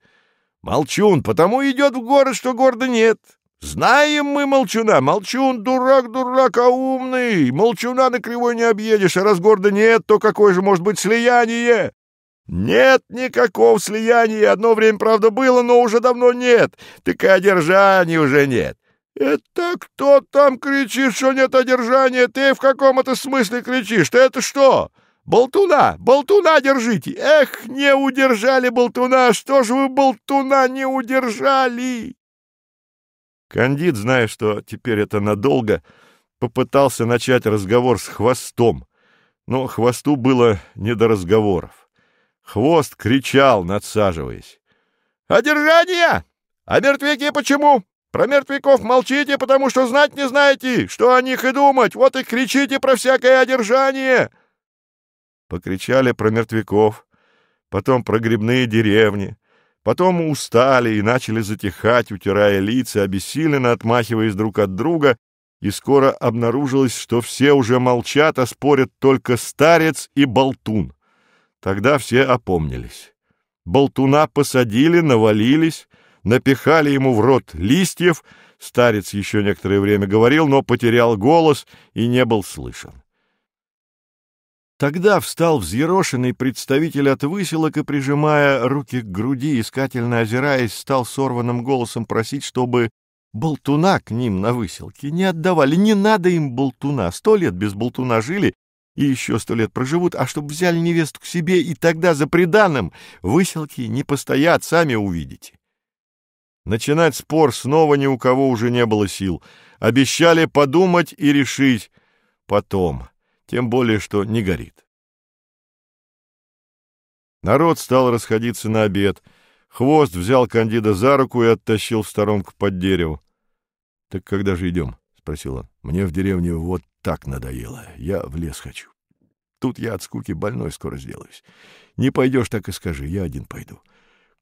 Молчун потому идет в город, что города нет. Знаем мы Молчуна. Молчун дурак, дурак, а умный. Молчуна на кривой не объедешь, а раз города нет, то какое же может быть слияние? Нет никакого слияния. Одно время, правда, было, но уже давно нет. Так и одержания уже нет. «Это кто там кричит, что нет одержания? Ты в каком то смысле кричишь? Ты это что? Болтуна! Болтуна держите! Эх, не удержали болтуна! Что ж вы болтуна не удержали?» Кандид, зная, что теперь это надолго, попытался начать разговор с хвостом, но хвосту было не до разговоров. Хвост кричал, надсаживаясь. «Одержание! А мертвяки почему? Про мертвяков молчите, потому что знать не знаете, что о них и думать, вот и кричите про всякое одержание!» Покричали про мертвяков, потом про грибные деревни, потом устали и начали затихать, утирая лица, обессиленно отмахиваясь друг от друга, и скоро обнаружилось, что все уже молчат, а спорят только старец и болтун. Тогда все опомнились. Болтуна посадили, навалились, напихали ему в рот листьев. Старец еще некоторое время говорил, но потерял голос и не был слышен. Тогда встал взъерошенный представитель от выселок и, прижимая руки к груди, искательно озираясь, стал сорванным голосом просить, чтобы болтуна к ним на выселке не отдавали. Не надо им болтуна. Сто лет без болтуна жили и еще сто лет проживут, а чтобы взяли невесту к себе, и тогда за преданным выселки не постоят, сами увидите. Начинать спор снова ни у кого уже не было сил. Обещали подумать и решить потом, тем более, что не горит. Народ стал расходиться на обед. Хвост взял кандида за руку и оттащил в сторонку под дерево. — Так когда же идем? — спросил он. — Мне в деревне вот так надоело. Я в лес хочу. Тут я от скуки больной скоро сделаюсь. Не пойдешь, так и скажи. Я один пойду. —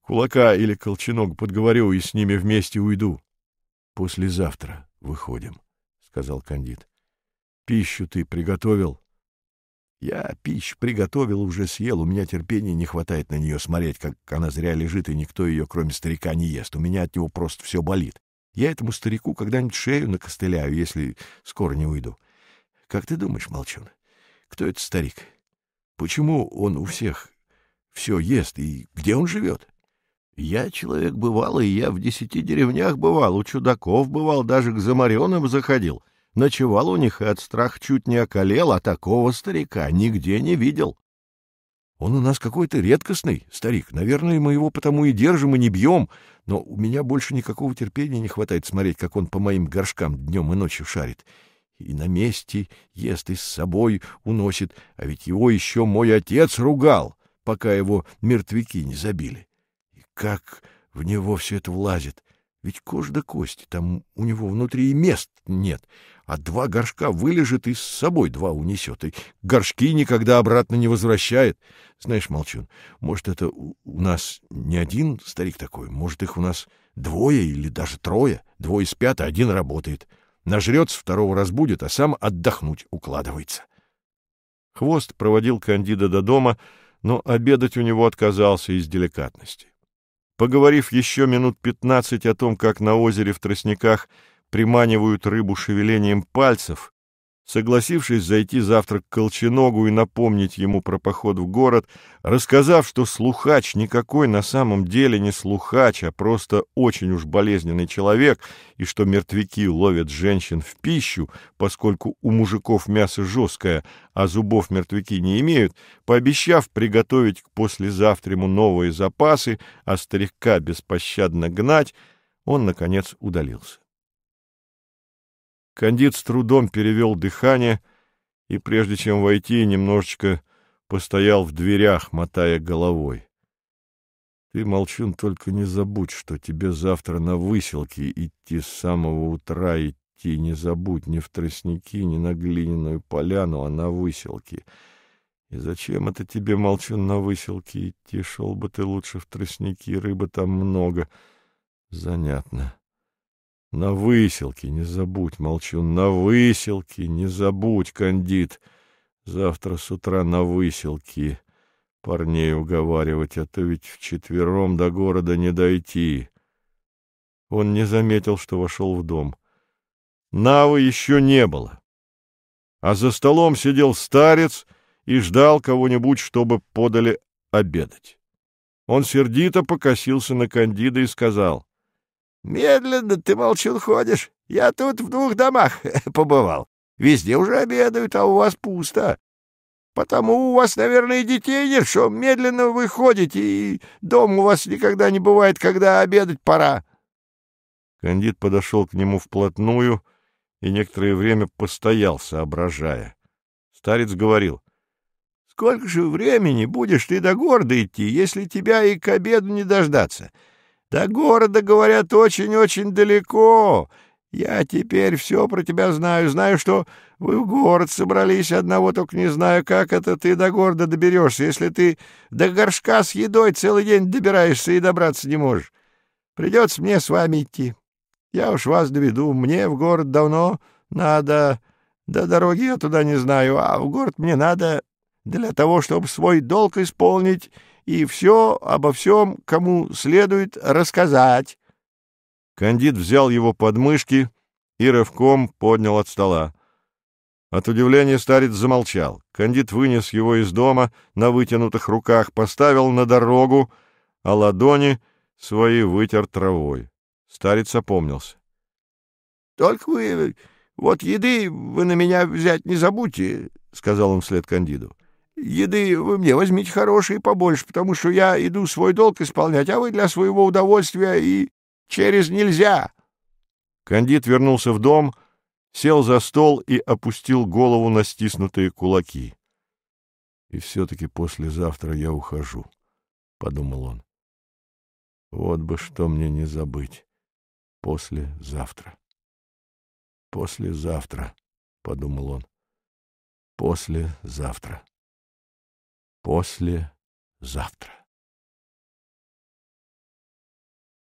Кулака или Колченок подговорю и с ними вместе уйду. — Послезавтра выходим, — сказал кандид. — Пищу ты приготовил? — Я пищу приготовил, уже съел. У меня терпения не хватает на нее смотреть, как она зря лежит, и никто ее, кроме старика, не ест. У меня от него просто все болит. Я этому старику когда-нибудь шею накостыляю, если скоро не уйду. Как ты думаешь, молчун, кто этот старик? Почему он у всех все ест и где он живет? — я человек бывал и я в десяти деревнях бывал, у чудаков бывал, даже к замареным заходил. Ночевал у них и от страха чуть не околел, а такого старика нигде не видел. Он у нас какой-то редкостный, старик. Наверное, мы его потому и держим, и не бьем. Но у меня больше никакого терпения не хватает смотреть, как он по моим горшкам днем и ночью шарит. И на месте ест, и с собой уносит. А ведь его еще мой отец ругал, пока его мертвяки не забили. Как в него все это влазит? Ведь кожа до кости, там у него внутри и мест нет, а два горшка вылежит и с собой два унесет, и горшки никогда обратно не возвращает. Знаешь, Молчун, может, это у нас не один старик такой, может, их у нас двое или даже трое, двое спят, а один работает. Нажрется, второго разбудит, а сам отдохнуть укладывается. Хвост проводил Кандида до дома, но обедать у него отказался из деликатности. Поговорив еще минут пятнадцать о том, как на озере в тростниках приманивают рыбу шевелением пальцев, согласившись зайти завтра к Колченогу и напомнить ему про поход в город, рассказав, что слухач никакой на самом деле не слухач, а просто очень уж болезненный человек, и что мертвяки ловят женщин в пищу, поскольку у мужиков мясо жесткое, а зубов мертвяки не имеют, пообещав приготовить к послезавтраму новые запасы, а старика беспощадно гнать, он, наконец, удалился. Кандид с трудом перевел дыхание и, прежде чем войти, немножечко постоял в дверях, мотая головой. Ты, молчун, только не забудь, что тебе завтра на выселке идти с самого утра идти. Не забудь ни в тростники, ни на глиняную поляну, а на выселке. И зачем это тебе, молчун, на выселке идти? Шел бы ты лучше в тростники, рыбы там много. Занятно. На выселке не забудь, молчу. на выселке не забудь, кандид. Завтра с утра на выселке парней уговаривать, а то ведь вчетвером до города не дойти. Он не заметил, что вошел в дом. Навы еще не было. А за столом сидел старец и ждал кого-нибудь, чтобы подали обедать. Он сердито покосился на Кандида и сказал — Медленно ты, молчун, ходишь. Я тут в двух домах побывал. Везде уже обедают, а у вас пусто. Потому у вас, наверное, детей нет, что медленно вы ходите, и дом у вас никогда не бывает, когда обедать пора. Кандид подошел к нему вплотную и некоторое время постоял, соображая. Старец говорил, — Сколько же времени будешь ты до города идти, если тебя и к обеду не дождаться? — до города, говорят, очень-очень далеко. Я теперь все про тебя знаю. Знаю, что вы в город собрались, одного только не знаю, как это ты до города доберешься, если ты до горшка с едой целый день добираешься и добраться не можешь. Придется мне с вами идти. Я уж вас доведу. Мне в город давно надо... До дороги я туда не знаю, а в город мне надо для того, чтобы свой долг исполнить и все обо всем, кому следует рассказать. Кандид взял его под мышки и рывком поднял от стола. От удивления старец замолчал. Кандид вынес его из дома на вытянутых руках, поставил на дорогу, а ладони свои вытер травой. Старец опомнился. — Только вы вот еды вы на меня взять не забудьте, — сказал он вслед Кандиду. Еды вы мне возьмите хорошие побольше, потому что я иду свой долг исполнять, а вы для своего удовольствия и через нельзя. Кандид вернулся в дом, сел за стол и опустил голову на стиснутые кулаки. «И все-таки послезавтра я ухожу», — подумал он. «Вот бы что мне не забыть. Послезавтра». «Послезавтра», — подумал он. «Послезавтра» послезавтра.